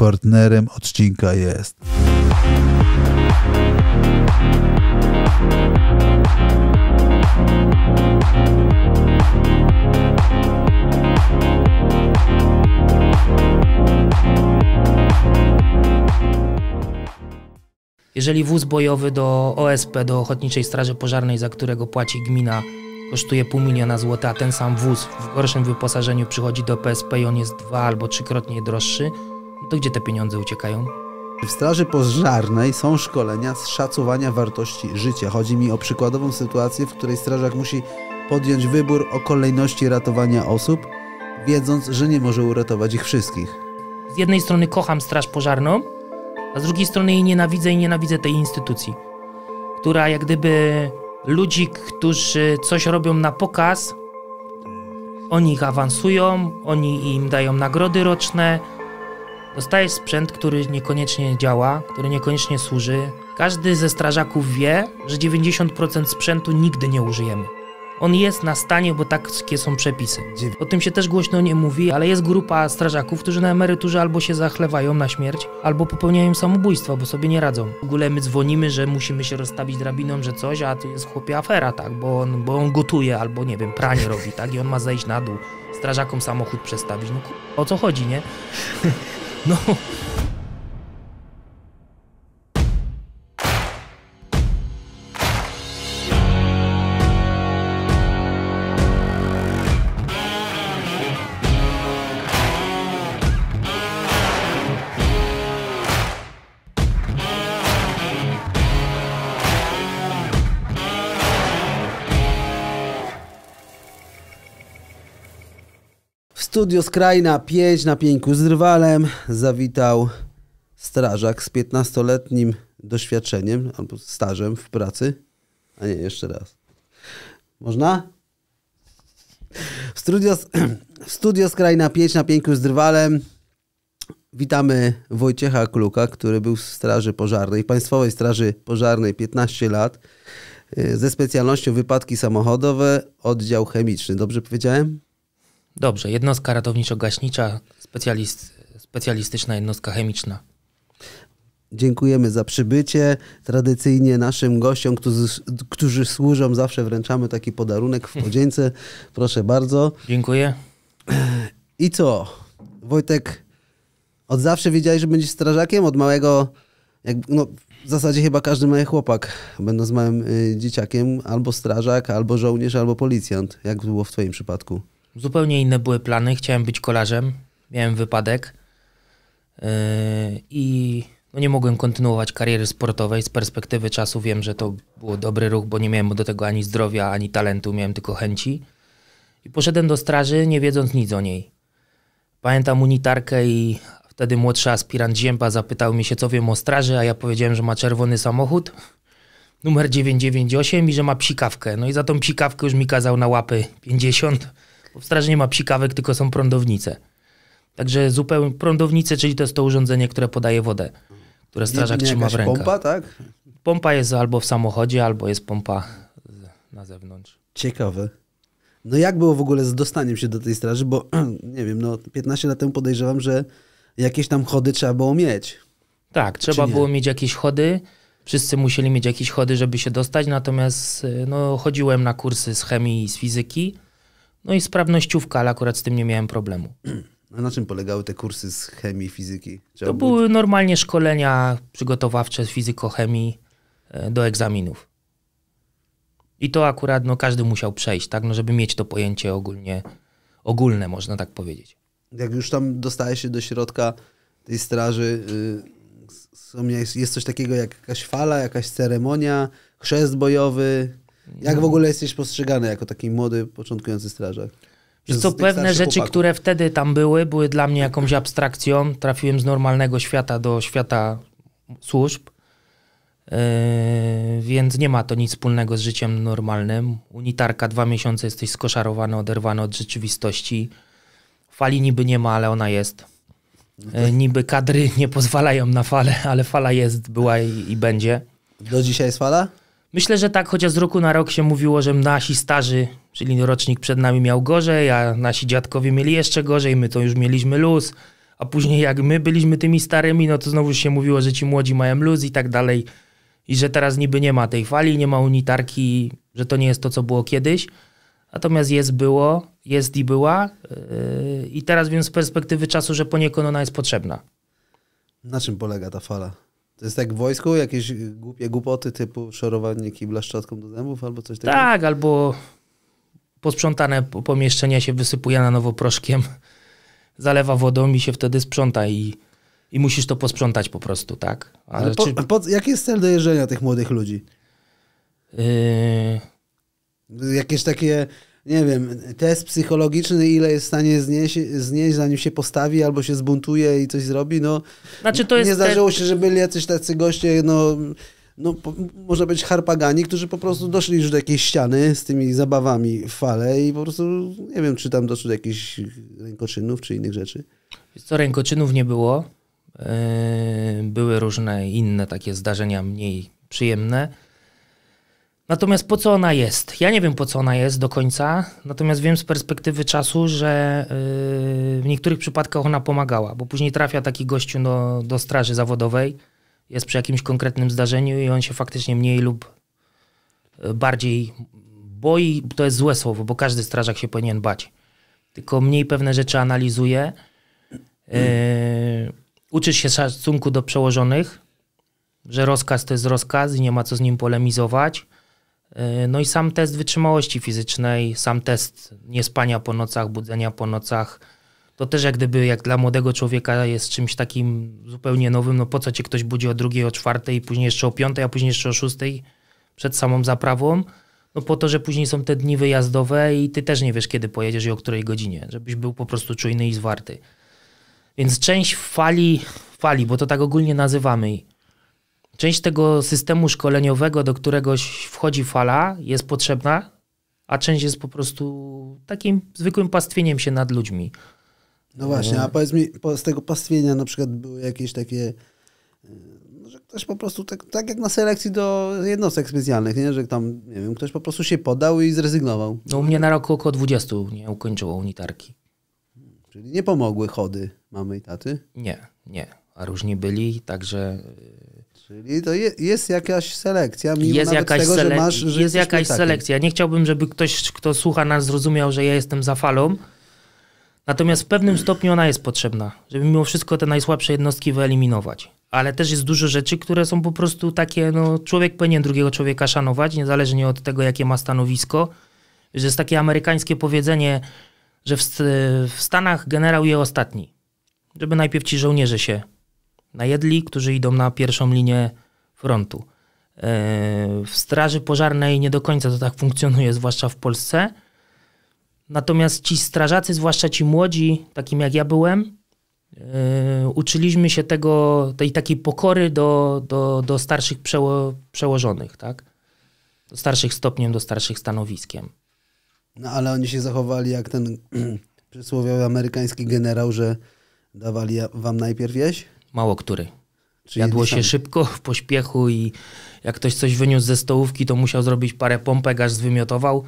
Partnerem odcinka jest. Jeżeli wóz bojowy do OSP, do Ochotniczej Straży Pożarnej, za którego płaci gmina, kosztuje pół miliona złotych, a ten sam wóz w gorszym wyposażeniu przychodzi do PSP i on jest dwa albo trzykrotnie droższy, to gdzie te pieniądze uciekają? W Straży Pożarnej są szkolenia z szacowania wartości życia. Chodzi mi o przykładową sytuację, w której strażak musi podjąć wybór o kolejności ratowania osób, wiedząc, że nie może uratować ich wszystkich. Z jednej strony kocham Straż Pożarną, a z drugiej strony jej nienawidzę i nienawidzę tej instytucji, która jak gdyby ludzi, którzy coś robią na pokaz, oni ich awansują, oni im dają nagrody roczne, Dostajesz sprzęt, który niekoniecznie działa, który niekoniecznie służy. Każdy ze strażaków wie, że 90% sprzętu nigdy nie użyjemy. On jest na stanie, bo takie są przepisy. O tym się też głośno nie mówi, ale jest grupa strażaków, którzy na emeryturze albo się zachlewają na śmierć, albo popełniają samobójstwo, bo sobie nie radzą. W ogóle my dzwonimy, że musimy się rozstawić drabiną, że coś, a to jest chłopie afera, tak, bo on, bo on gotuje albo, nie wiem, pranie robi, tak, i on ma zejść na dół, strażakom samochód przestawić. No o co chodzi, nie? No. Studio Skrajna 5 na pięku z rywalem zawitał strażak z 15-letnim doświadczeniem albo stażem w pracy. A nie, jeszcze raz. Można? W studio, w studio Skrajna 5 na pięku z drwalem witamy Wojciecha Kluka, który był w Straży Pożarnej, Państwowej Straży Pożarnej 15 lat, y, ze specjalnością wypadki samochodowe, oddział chemiczny. Dobrze powiedziałem? Dobrze, jednostka ratowniczo-gaśnicza, specjalist, specjalistyczna jednostka chemiczna. Dziękujemy za przybycie. Tradycyjnie naszym gościom, którzy, którzy służą, zawsze wręczamy taki podarunek w podzięce. Proszę bardzo. Dziękuję. I co? Wojtek, od zawsze wiedziałeś, że będziesz strażakiem? Od małego, jak, no, w zasadzie chyba każdy mały chłopak, będąc małym y, dzieciakiem, albo strażak, albo żołnierz, albo policjant. Jak było w twoim przypadku? Zupełnie inne były plany. Chciałem być kolarzem, miałem wypadek yy, i no nie mogłem kontynuować kariery sportowej. Z perspektywy czasu wiem, że to był dobry ruch, bo nie miałem do tego ani zdrowia, ani talentu, miałem tylko chęci. I poszedłem do straży, nie wiedząc nic o niej. Pamiętam unitarkę i wtedy młodszy aspirant Ziempa zapytał mnie się, co wiem o straży, a ja powiedziałem, że ma czerwony samochód, numer 998 i że ma psikawkę. No i za tą psikawkę już mi kazał na łapy 50 bo w straży nie ma psikawek, tylko są prądownice. Także zupełnie prądownice, czyli to jest to urządzenie, które podaje wodę, które strażak trzyma w rękach. Pompa, tak? Pompa jest albo w samochodzie, albo jest pompa na zewnątrz. Ciekawe. No jak było w ogóle z dostaniem się do tej straży, bo nie wiem, no 15 lat temu podejrzewam, że jakieś tam chody trzeba było mieć. Tak, trzeba było mieć jakieś chody. Wszyscy musieli mieć jakieś chody, żeby się dostać, natomiast y, no, chodziłem na kursy z chemii i z fizyki. No i sprawnościówka, ale akurat z tym nie miałem problemu. A na czym polegały te kursy z chemii, fizyki? Czy to były normalnie szkolenia przygotowawcze z fizyko-chemii e, do egzaminów. I to akurat no, każdy musiał przejść, tak, no, żeby mieć to pojęcie ogólnie, ogólne, można tak powiedzieć. Jak już tam dostajesz się do środka tej straży, yy, jest, jest coś takiego jak jakaś fala, jakaś ceremonia, chrzest bojowy, jak w ogóle jesteś postrzegany jako taki młody, początkujący strażak? To co pewne rzeczy, chłopaków. które wtedy tam były, były dla mnie jakąś abstrakcją. Trafiłem z normalnego świata do świata służb, yy, więc nie ma to nic wspólnego z życiem normalnym. Unitarka, dwa miesiące jesteś skoszarowany, oderwany od rzeczywistości. Fali niby nie ma, ale ona jest. No yy, tak. niby kadry nie pozwalają na falę, ale fala jest, była i, i będzie. Do dzisiaj jest fala? Myślę, że tak, chociaż z roku na rok się mówiło, że nasi starzy, czyli rocznik przed nami miał gorzej, a nasi dziadkowie mieli jeszcze gorzej, my to już mieliśmy luz, a później jak my byliśmy tymi starymi, no to znowu się mówiło, że ci młodzi mają luz i tak dalej. I że teraz niby nie ma tej fali, nie ma unitarki, że to nie jest to, co było kiedyś. Natomiast jest było, jest i była. Yy, I teraz wiem z perspektywy czasu, że poniekąd ona jest potrzebna. Na czym polega ta fala? To jest tak w wojsku, jakieś głupie głupoty typu szorowanie kibla szczotką do zębów albo coś takiego? Tak, albo posprzątane pomieszczenia się wysypuje na nowo proszkiem, zalewa wodą i się wtedy sprząta i, i musisz to posprzątać po prostu, tak? Ale, Ale po, czy... po, jaki jest cel dojeżdżenia tych młodych ludzi? Yy... Jakieś takie nie wiem, test psychologiczny, ile jest w stanie znieść, znieść, zanim się postawi albo się zbuntuje i coś zrobi, no. Znaczy to jest nie zdarzyło się, że byli jacyś tacy goście, no, no po, może być harpagani, którzy po prostu doszli już do jakiejś ściany z tymi zabawami w fale i po prostu, nie wiem, czy tam doszło do jakichś rękoczynów czy innych rzeczy. Co, rękoczynów nie było. E, były różne inne takie zdarzenia mniej przyjemne Natomiast po co ona jest? Ja nie wiem, po co ona jest do końca, natomiast wiem z perspektywy czasu, że yy, w niektórych przypadkach ona pomagała, bo później trafia taki gościu do, do straży zawodowej, jest przy jakimś konkretnym zdarzeniu i on się faktycznie mniej lub yy, bardziej boi. To jest złe słowo, bo każdy strażak się powinien bać, tylko mniej pewne rzeczy analizuje. Yy, uczysz się szacunku do przełożonych, że rozkaz to jest rozkaz i nie ma co z nim polemizować E, no i sam test wytrzymałości fizycznej, sam test niespania po nocach, budzenia po nocach, to też jak gdyby jak dla młodego człowieka jest czymś takim zupełnie nowym, no po co cię ktoś budzi o drugiej, o czwartej, później jeszcze o piątej, a później jeszcze o szóstej przed samą zaprawą, no po to, że później są te dni wyjazdowe i ty też nie wiesz kiedy pojedziesz i o której godzinie, żebyś był po prostu czujny i zwarty. Więc część fali, fali, bo to tak ogólnie nazywamy część tego systemu szkoleniowego, do któregoś wchodzi fala, jest potrzebna, a część jest po prostu takim zwykłym pastwieniem się nad ludźmi. No właśnie, a powiedz mi, z tego pastwienia na przykład były jakieś takie, e, że ktoś po prostu, tak, tak jak na selekcji do jednostek specjalnych, nie? że tam, nie wiem, ktoś po prostu się podał i zrezygnował. No u mnie na roku około 20 nie ukończyło unitarki. Czyli nie pomogły chody mamy i taty? Nie, nie. A różni byli, także Czyli to je, jest jakaś selekcja, mimo jest jakaś tego, że masz, że Jest jakaś takim. selekcja. Nie chciałbym, żeby ktoś, kto słucha nas, zrozumiał, że ja jestem za falą. Natomiast w pewnym stopniu ona jest potrzebna, żeby mimo wszystko te najsłabsze jednostki wyeliminować. Ale też jest dużo rzeczy, które są po prostu takie, no człowiek powinien drugiego człowieka szanować, niezależnie od tego, jakie ma stanowisko. Że jest takie amerykańskie powiedzenie, że w, w Stanach generał je ostatni. Żeby najpierw ci żołnierze się najedli, którzy idą na pierwszą linię frontu. E, w Straży Pożarnej nie do końca to tak funkcjonuje, zwłaszcza w Polsce. Natomiast ci strażacy, zwłaszcza ci młodzi, takim jak ja byłem, e, uczyliśmy się tego, tej takiej pokory do, do, do starszych przeło, przełożonych, tak? Do starszych stopniem, do starszych stanowiskiem. No ale oni się zachowali jak ten przysłowiowy amerykański generał, że dawali wam najpierw jeść? Mało który. Czyli Jadło się szybko, w pośpiechu i jak ktoś coś wyniósł ze stołówki, to musiał zrobić parę pompek, aż zwymiotował.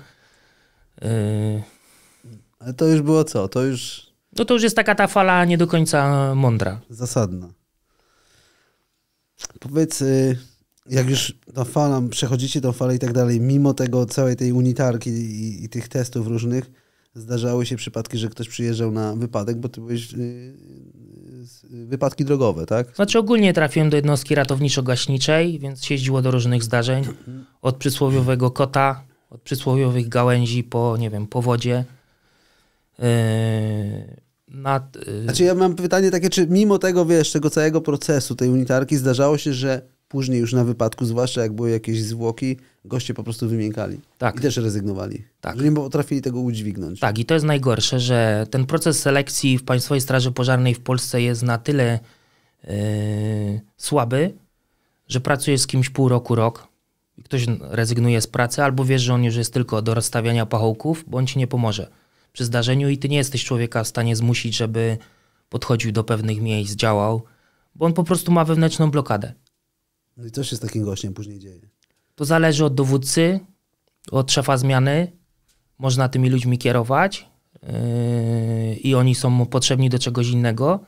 Yy... Ale to już było co? To już... No to już jest taka ta fala nie do końca mądra. Zasadna. Powiedz, y, jak już ta fala przechodzicie tą falę i tak dalej, mimo tego całej tej unitarki i, i, tych testów różnych, zdarzały się przypadki, że ktoś przyjeżdżał na wypadek, bo ty byłeś y, Y, wypadki drogowe, tak? Znaczy ogólnie trafiłem do jednostki ratowniczo-gaśniczej, więc jeździło do różnych zdarzeń. Od przysłowiowego kota, od przysłowiowych gałęzi po, nie wiem, powodzie. Yy, nad, yy... Znaczy ja mam pytanie takie, czy mimo tego, wiesz, tego całego procesu tej unitarki zdarzało się, że później już na wypadku, zwłaszcza jak były jakieś zwłoki, goście po prostu wymiękali tak. i też rezygnowali. Tak. nie potrafili tego udźwignąć. Tak, i to jest najgorsze, że ten proces selekcji w Państwowej Straży Pożarnej w Polsce jest na tyle yy, słaby, że pracuje z kimś pół roku, rok. Ktoś rezygnuje z pracy albo wiesz, że on już jest tylko do rozstawiania pachołków, bo on ci nie pomoże przy zdarzeniu i ty nie jesteś człowieka w stanie zmusić, żeby podchodził do pewnych miejsc, działał, bo on po prostu ma wewnętrzną blokadę. No i co się z takim gościem później dzieje? To zależy od dowódcy, od szefa zmiany. Można tymi ludźmi kierować yy, i oni są mu potrzebni do czegoś innego.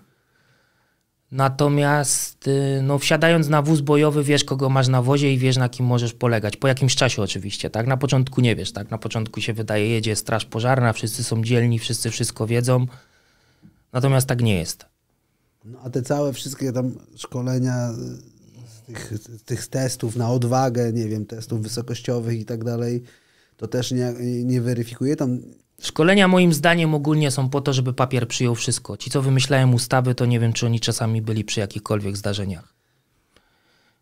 Natomiast yy, no, wsiadając na wóz bojowy, wiesz, kogo masz na wozie i wiesz, na kim możesz polegać. Po jakimś czasie oczywiście, tak? Na początku nie wiesz, tak? Na początku się wydaje, jedzie straż pożarna, wszyscy są dzielni, wszyscy wszystko wiedzą. Natomiast tak nie jest. No, a te całe wszystkie tam szkolenia tych, tych testów na odwagę, nie wiem, testów wysokościowych i tak dalej, to też nie, nie weryfikuje. Tam Szkolenia moim zdaniem ogólnie są po to, żeby papier przyjął wszystko. Ci, co wymyślają ustawy, to nie wiem, czy oni czasami byli przy jakichkolwiek zdarzeniach.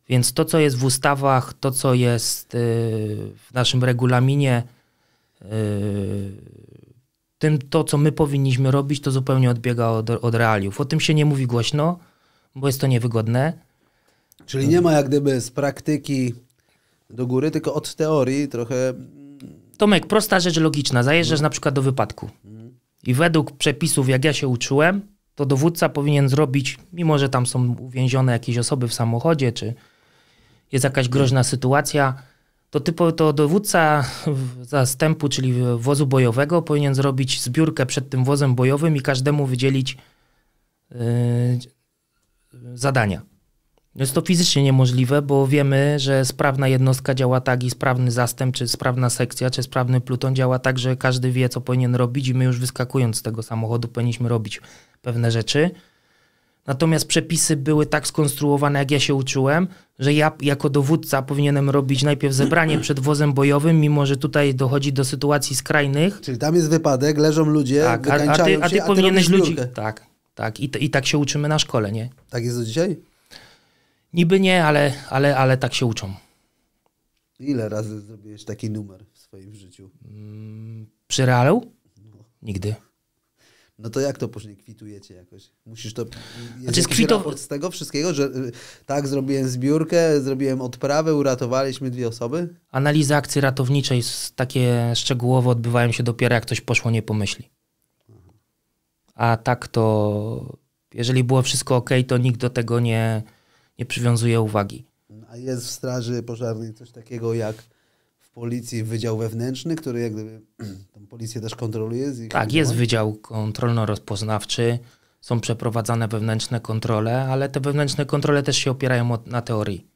Więc to, co jest w ustawach, to, co jest y, w naszym regulaminie, y, tym to, co my powinniśmy robić, to zupełnie odbiega od, od realiów. O tym się nie mówi głośno, bo jest to niewygodne Czyli nie ma jak gdyby z praktyki do góry, tylko od teorii trochę... Tomek, prosta rzecz logiczna. Zajeżdżasz no. na przykład do wypadku. Mhm. I według przepisów, jak ja się uczyłem, to dowódca powinien zrobić, mimo że tam są uwięzione jakieś osoby w samochodzie, czy jest jakaś groźna sytuacja, to, typu, to dowódca zastępu, czyli wozu bojowego, powinien zrobić zbiórkę przed tym wozem bojowym i każdemu wydzielić yy, zadania. Jest to fizycznie niemożliwe, bo wiemy, że sprawna jednostka działa tak i sprawny zastęp, czy sprawna sekcja, czy sprawny pluton działa tak, że każdy wie, co powinien robić i my już wyskakując z tego samochodu powinniśmy robić pewne rzeczy. Natomiast przepisy były tak skonstruowane, jak ja się uczyłem, że ja jako dowódca powinienem robić najpierw zebranie przed wozem bojowym, mimo że tutaj dochodzi do sytuacji skrajnych. Czyli tam jest wypadek, leżą ludzie, tak, a, a, ty, a ty się, a ty powinieneś ludzi. Tak, tak. I, I tak się uczymy na szkole, nie? Tak jest do dzisiaj? Niby nie, ale, ale, ale tak się uczą. Ile razy zrobiłeś taki numer w swoim życiu? Mm, przy realu? Nigdy. No to jak to później kwitujecie jakoś? Musisz to... Znaczy kwitow... Z tego wszystkiego, że y, tak, zrobiłem zbiórkę, zrobiłem odprawę, uratowaliśmy dwie osoby? Analizy akcji ratowniczej takie szczegółowo odbywają się dopiero jak coś poszło nie pomyśli. A tak to... Jeżeli było wszystko ok, to nikt do tego nie nie przywiązuje uwagi. A jest w Straży Pożarnej coś takiego jak w Policji Wydział Wewnętrzny, który jak gdyby tą policję też kontroluje? tak, jest Wydział Kontrolno-Rozpoznawczy, są przeprowadzane wewnętrzne kontrole, ale te wewnętrzne kontrole też się opierają na teorii.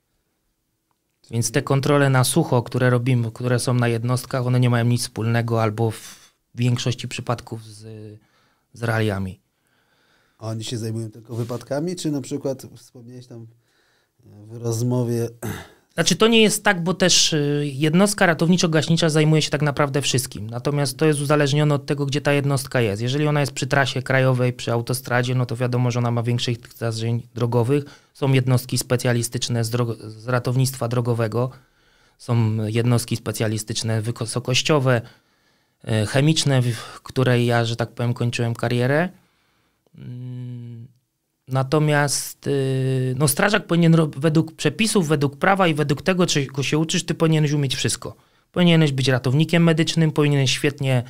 Więc te kontrole na sucho, które robimy, które są na jednostkach, one nie mają nic wspólnego albo w większości przypadków z, z realiami. A oni się zajmują tylko wypadkami, czy na przykład wspomniałeś tam w rozmowie. Znaczy to nie jest tak, bo też y, jednostka ratowniczo-gaśnicza zajmuje się tak naprawdę wszystkim. Natomiast to jest uzależnione od tego, gdzie ta jednostka jest. Jeżeli ona jest przy trasie krajowej, przy autostradzie, no to wiadomo, że ona ma większych zdarzeń drogowych. Są jednostki specjalistyczne z, drog z ratownictwa drogowego, są jednostki specjalistyczne wysokościowe, y, chemiczne, w której ja, że tak powiem, kończyłem karierę. Hmm Natomiast y, no, strażak powinien według przepisów, według prawa i według tego, czego się uczysz, ty powinieneś umieć wszystko. Powinieneś być ratownikiem medycznym, powinieneś świetnie,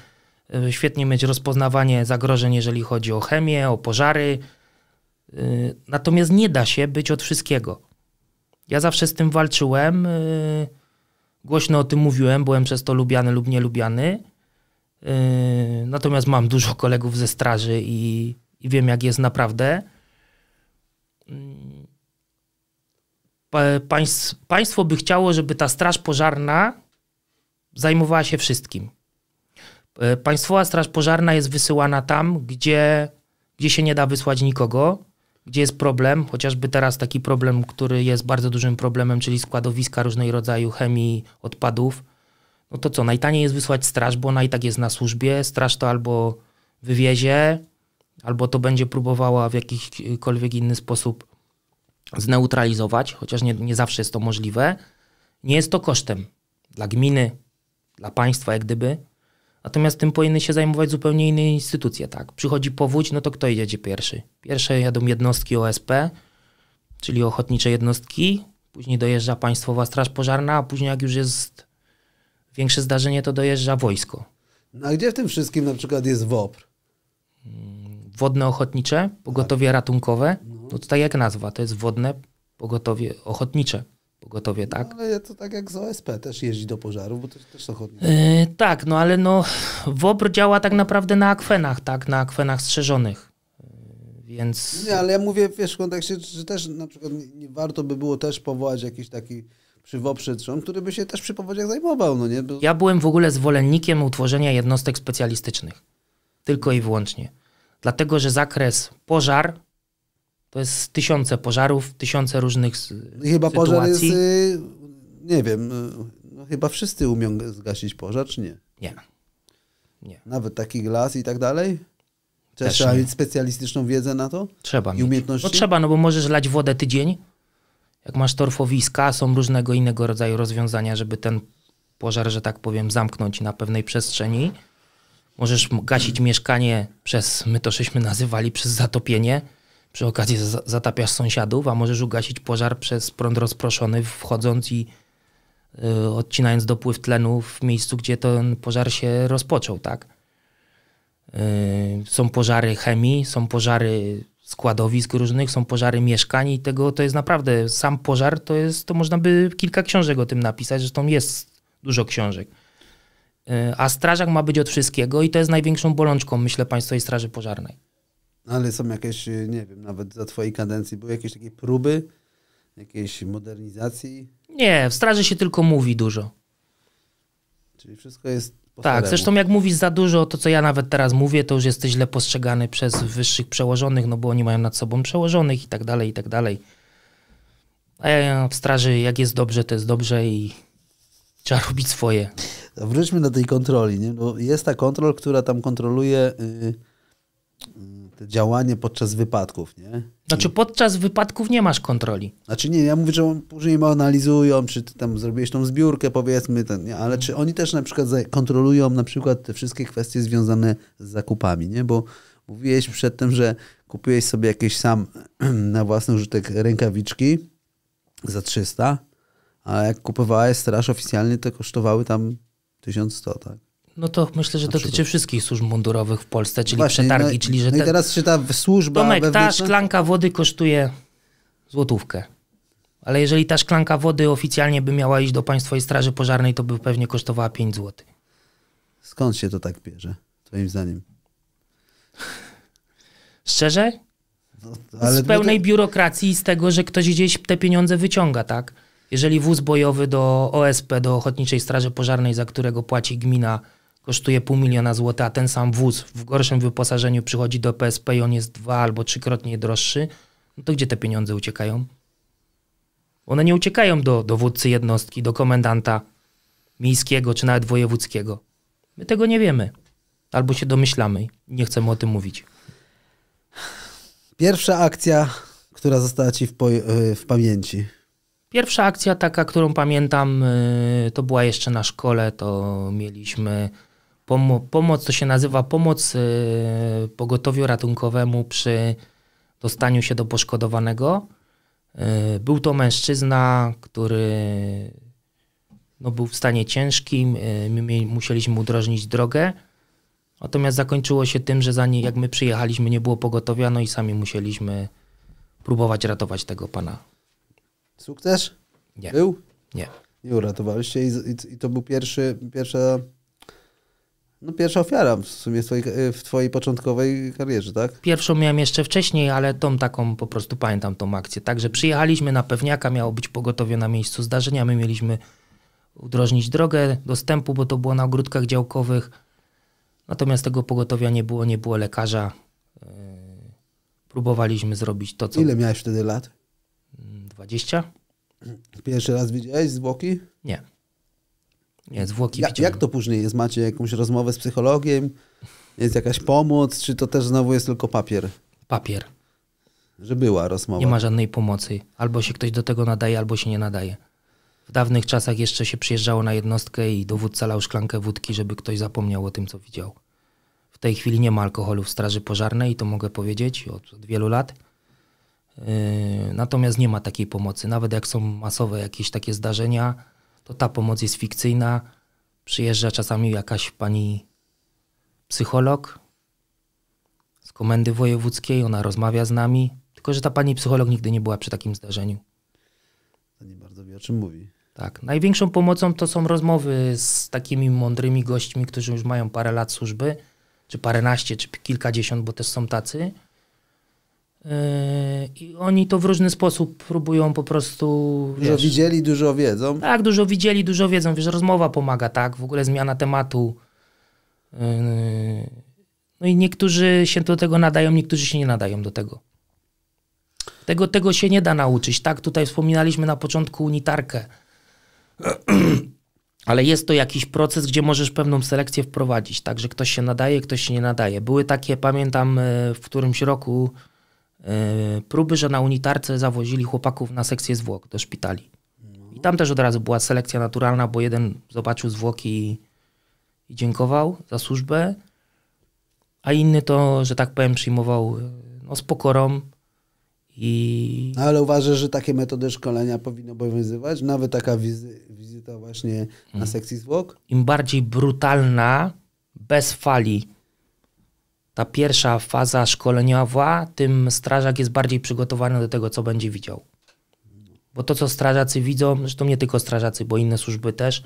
y, świetnie mieć rozpoznawanie zagrożeń, jeżeli chodzi o chemię, o pożary. Y, natomiast nie da się być od wszystkiego. Ja zawsze z tym walczyłem, głośno o tym mówiłem, byłem przez to lubiany lub nielubiany. Natomiast mam dużo kolegów ze straży i, i wiem, jak jest naprawdę. Mm, państwo by chciało, żeby ta straż pożarna zajmowała się wszystkim. E, państwowa Straż Pożarna jest wysyłana tam, gdzie, gdzie się nie da wysłać nikogo, gdzie jest problem, chociażby teraz taki problem, który jest bardzo dużym problemem, czyli składowiska różnej rodzaju chemii, odpadów. No to co, najtaniej jest wysłać straż, bo ona i tak jest na służbie. Straż to albo wywiezie, albo to będzie próbowała w jakikolwiek inny sposób zneutralizować, chociaż nie, nie zawsze jest to możliwe, nie jest to kosztem dla gminy, dla państwa, jak gdyby. Natomiast tym powinny się zajmować zupełnie inne instytucje, tak? Przychodzi powódź, no to kto jedzie pierwszy? Pierwsze jadą jednostki OSP, czyli ochotnicze jednostki, później dojeżdża Państwowa Straż Pożarna, a później jak już jest większe zdarzenie, to dojeżdża wojsko. No a gdzie w tym wszystkim na przykład jest WOPR? Hmm wodne ochotnicze, tak. pogotowie tak. ratunkowe, no to tak jak nazwa, to jest wodne pogotowie ochotnicze pogotowie, tak? No, ale to tak jak z OSP też jeździ do pożarów, bo to też ochotnicy. Yy, e, tak, no ale no WOPR działa tak naprawdę na akwenach, tak? Na akwenach strzeżonych. E, więc... Nie, ale ja mówię, wiesz, w kontekście, że też na przykład nie, nie warto by było też powołać jakiś taki przy trzon, który by się też przy powodziach zajmował, no nie? Bo... Ja byłem w ogóle zwolennikiem utworzenia jednostek specjalistycznych. Tylko i wyłącznie dlatego że zakres pożar to jest tysiące pożarów, tysiące różnych I chyba sytuacji. pożar jest, y, nie wiem, y, no chyba wszyscy umią zgasić pożar, czy nie? Nie. nie. Nawet taki glas i tak dalej? Trzeba, trzeba mieć specjalistyczną wiedzę na to? Trzeba I umiejętności? No trzeba, no bo możesz lać wodę tydzień, jak masz torfowiska, są różnego innego rodzaju rozwiązania, żeby ten pożar, że tak powiem, zamknąć na pewnej przestrzeni. Możesz gasić mieszkanie przez, my to żeśmy nazywali, przez zatopienie. Przy okazji zatapiasz sąsiadów, a możesz ugasić pożar przez prąd rozproszony, wchodząc i y, odcinając dopływ tlenu w miejscu, gdzie ten pożar się rozpoczął, tak? Y, są pożary chemii, są pożary składowisk różnych, są pożary mieszkań i tego to jest naprawdę, sam pożar to jest, to można by kilka książek o tym napisać, zresztą jest dużo książek. E, a strażak ma być od wszystkiego i to jest największą bolączką, myślę, Państwowej Straży Pożarnej. No, ale są jakieś, e, nie wiem, nawet za Twojej kadencji były jakieś takie próby jakiejś modernizacji? Nie, w straży się tylko mówi dużo. Czyli wszystko jest po Tak, zresztą jak mówisz za dużo, to co ja nawet teraz mówię, to już jesteś źle postrzegany przez wyższych przełożonych, no bo oni mają nad sobą przełożonych i tak dalej, i tak dalej. A ja w straży jak jest dobrze, to jest dobrze i Trzeba robić swoje. No, wróćmy do tej kontroli, nie? bo jest ta kontrol, która tam kontroluje y, y, działanie podczas wypadków, nie? Znaczy podczas wypadków nie masz kontroli. Znaczy nie, ja mówię, że później analizują, czy ty tam zrobiłeś tą zbiórkę, powiedzmy, ten, nie? ale czy oni też na przykład kontrolują na przykład te wszystkie kwestie związane z zakupami, nie? Bo mówiłeś przedtem, że kupiłeś sobie jakieś sam na własny użytek rękawiczki za 300, a jak kupowałeś straż oficjalnie, to kosztowały tam 1100, tak? No to myślę, że dotyczy wszystkich służb mundurowych w Polsce, czyli Właśnie, no przetargi, no, czyli że... No i teraz czy ta służba Tomek, wewnętrzna... ta szklanka wody kosztuje złotówkę. Ale jeżeli ta szklanka wody oficjalnie by miała iść do Państwowej Straży Pożarnej, to by pewnie kosztowała 5 zł. Skąd się to tak bierze, twoim zdaniem? Szczerze? No, z pełnej no to... biurokracji i z tego, że ktoś gdzieś te pieniądze wyciąga, tak? Jeżeli wóz bojowy do OSP, do Ochotniczej Straży Pożarnej, za którego płaci gmina, kosztuje pół miliona złota, a ten sam wóz w gorszym wyposażeniu przychodzi do PSP i on jest dwa albo trzykrotnie droższy, no to gdzie te pieniądze uciekają? One nie uciekają do dowódcy jednostki, do komendanta miejskiego czy nawet wojewódzkiego. My tego nie wiemy. Albo się domyślamy. Nie chcemy o tym mówić. Pierwsza akcja, która została ci w, w pamięci. Pierwsza akcja taka, którą pamiętam, y, to była jeszcze na szkole, to mieliśmy pomo pomoc, to się nazywa pomoc y, pogotowiu ratunkowemu przy dostaniu się do poszkodowanego. Y, był to mężczyzna, który no, był w stanie ciężkim, my musieliśmy udrożnić drogę. Natomiast zakończyło się tym, że zanim jak my przyjechaliśmy, nie było pogotowia, no i sami musieliśmy próbować ratować tego pana. Sukces? Nie. Był? Nie. Nie uratowaliście i, i, i to był pierwszy, pierwsza, no pierwsza ofiara w sumie w twojej, w twojej początkowej karierze, tak? Pierwszą miałem jeszcze wcześniej, ale tą taką po prostu pamiętam tą akcję. Także przyjechaliśmy na pewniaka, miało być pogotowie na miejscu zdarzenia, my mieliśmy udrożnić drogę dostępu, bo to było na ogródkach działkowych. Natomiast tego pogotowia nie było, nie było lekarza. E, próbowaliśmy zrobić to, co... Ile miałeś wtedy lat? Mm, 20. Pierwszy raz widziałeś zwłoki? Nie. Nie, zwłoki ja, Jak to później jest? Macie jakąś rozmowę z psychologiem? Jest jakaś pomoc? Czy to też znowu jest tylko papier? Papier. Że była rozmowa. Nie ma żadnej pomocy. Albo się ktoś do tego nadaje, albo się nie nadaje. W dawnych czasach jeszcze się przyjeżdżało na jednostkę i dowódca lał szklankę wódki, żeby ktoś zapomniał o tym, co widział. W tej chwili nie ma alkoholu w Straży Pożarnej i to mogę powiedzieć od, od wielu lat. Yy, natomiast nie ma takiej pomocy. Nawet jak są masowe jakieś takie zdarzenia, to ta pomoc jest fikcyjna. Przyjeżdża czasami jakaś pani psycholog z komendy wojewódzkiej, ona rozmawia z nami. Tylko, że ta pani psycholog nigdy nie była przy takim zdarzeniu. To nie bardzo wie, o czym mówi. Tak. Największą pomocą to są rozmowy z takimi mądrymi gośćmi, którzy już mają parę lat służby, czy paręnaście, czy kilkadziesiąt, bo też są tacy Yy, I oni to w różny sposób próbują po prostu. Dużo wiesz, widzieli, dużo wiedzą. Tak, dużo widzieli, dużo wiedzą. Wiesz, rozmowa pomaga, tak? W ogóle zmiana tematu. Yy, no i niektórzy się do tego nadają, niektórzy się nie nadają do tego. Tego, tego się nie da nauczyć, tak? Tutaj wspominaliśmy na początku unitarkę. Ale jest to jakiś proces, gdzie możesz pewną selekcję wprowadzić, tak? Że ktoś się nadaje, ktoś się nie nadaje. Były takie, pamiętam, e, w którymś roku E, próby, że na unitarce zawozili chłopaków na sekcję zwłok do szpitali. I tam też od razu była selekcja naturalna, bo jeden zobaczył zwłoki i dziękował za służbę, a inny to, że tak powiem, przyjmował e, no, z pokorą, i... No ale uważasz, że takie metody szkolenia powinno obowiązywać? Nawet taka wizy, wizyta właśnie na mm. sekcji zwłok? Im bardziej brutalna, bez fali ta pierwsza faza szkoleniowa, tym strażak jest bardziej przygotowany do tego, co będzie widział. Bo to, co strażacy widzą, zresztą nie tylko strażacy, bo inne służby też,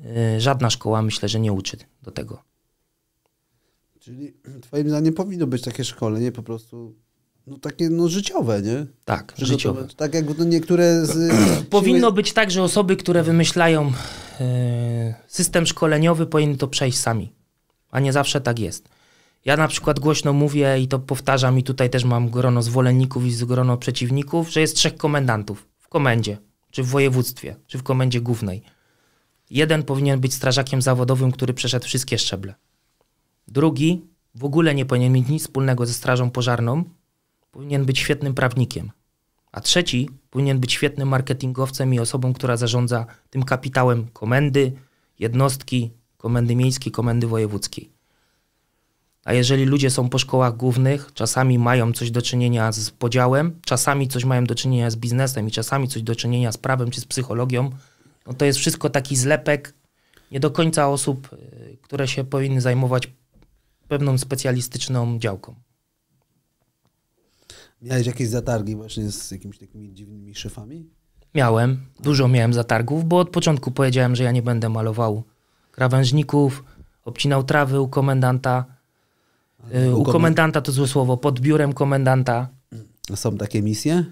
yy, żadna szkoła myślę, że nie uczy do tego. Czyli twoim zdaniem powinno być takie szkolenie po prostu no takie no życiowe, nie? Tak, życiowe. Tak jak no niektóre z... Powinno być tak, że osoby, które wymyślają yy, system szkoleniowy powinny to przejść sami. A nie zawsze tak jest. Ja na przykład głośno mówię i to powtarzam i tutaj też mam grono zwolenników i grono przeciwników, że jest trzech komendantów w komendzie, czy w województwie, czy w komendzie głównej. Jeden powinien być strażakiem zawodowym, który przeszedł wszystkie szczeble. Drugi w ogóle nie powinien mieć nic wspólnego ze strażą pożarną, powinien być świetnym prawnikiem. A trzeci powinien być świetnym marketingowcem i osobą, która zarządza tym kapitałem komendy, jednostki, komendy miejskiej, komendy wojewódzkiej. A jeżeli ludzie są po szkołach głównych, czasami mają coś do czynienia z podziałem, czasami coś mają do czynienia z biznesem i czasami coś do czynienia z prawem czy z psychologią, no to jest wszystko taki zlepek nie do końca osób, y, które się powinny zajmować pewną specjalistyczną działką. Miałeś jakieś zatargi właśnie z jakimiś takimi dziwnymi szefami? Miałem, dużo miałem zatargów, bo od początku powiedziałem, że ja nie będę malował krawężników, obcinał trawy u komendanta E, u komendanta to złe słowo, pod biurem komendanta. Mm. Są takie misje?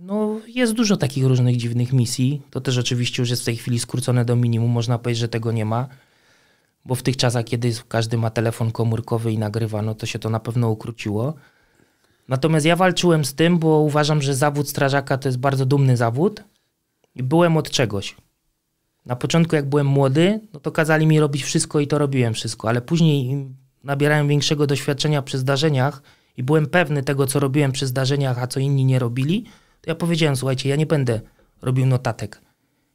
No, jest dużo takich różnych dziwnych misji. To też oczywiście już jest w tej chwili skrócone do minimum. Można powiedzieć, że tego nie ma. Bo w tych czasach, kiedy każdy ma telefon komórkowy i nagrywa, no to się to na pewno ukróciło. Natomiast ja walczyłem z tym, bo uważam, że zawód strażaka to jest bardzo dumny zawód. I byłem od czegoś. Na początku, jak byłem młody, no to kazali mi robić wszystko i to robiłem wszystko, ale później nabierałem większego doświadczenia przy zdarzeniach i byłem pewny tego, co robiłem przy zdarzeniach, a co inni nie robili, to ja powiedziałem, słuchajcie, ja nie będę robił notatek.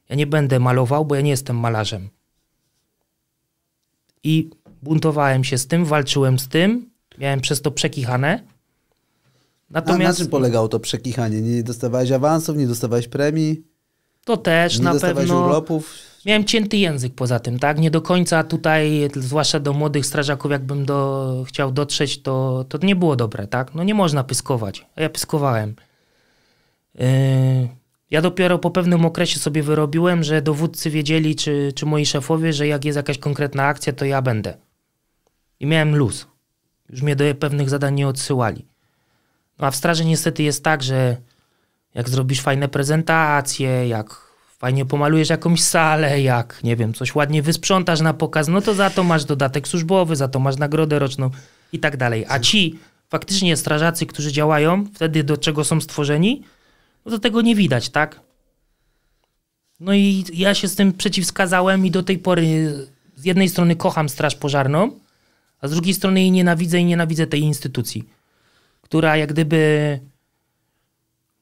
Ja nie będę malował, bo ja nie jestem malarzem. I buntowałem się z tym, walczyłem z tym, miałem przez to przekichane. Natomiast... A na czym polegało to przekichanie? Nie dostawałeś awansów, nie dostawałeś premii? To też nie na pewno. Urlopów. Miałem cięty język poza tym, tak? Nie do końca tutaj, zwłaszcza do młodych strażaków, jakbym do, chciał dotrzeć, to, to nie było dobre, tak? No nie można pyskować, a ja pyskowałem. Yy, ja dopiero po pewnym okresie sobie wyrobiłem, że dowódcy wiedzieli, czy, czy moi szefowie, że jak jest jakaś konkretna akcja, to ja będę. I miałem luz. Już mnie do pewnych zadań nie odsyłali. No a w straży niestety jest tak, że jak zrobisz fajne prezentacje, jak fajnie pomalujesz jakąś salę, jak, nie wiem, coś ładnie wysprzątasz na pokaz, no to za to masz dodatek służbowy, za to masz nagrodę roczną i tak dalej. A ci faktycznie strażacy, którzy działają, wtedy do czego są stworzeni, no to tego nie widać, tak? No i ja się z tym przeciwskazałem i do tej pory z jednej strony kocham straż pożarną, a z drugiej strony jej nienawidzę i nienawidzę tej instytucji, która jak gdyby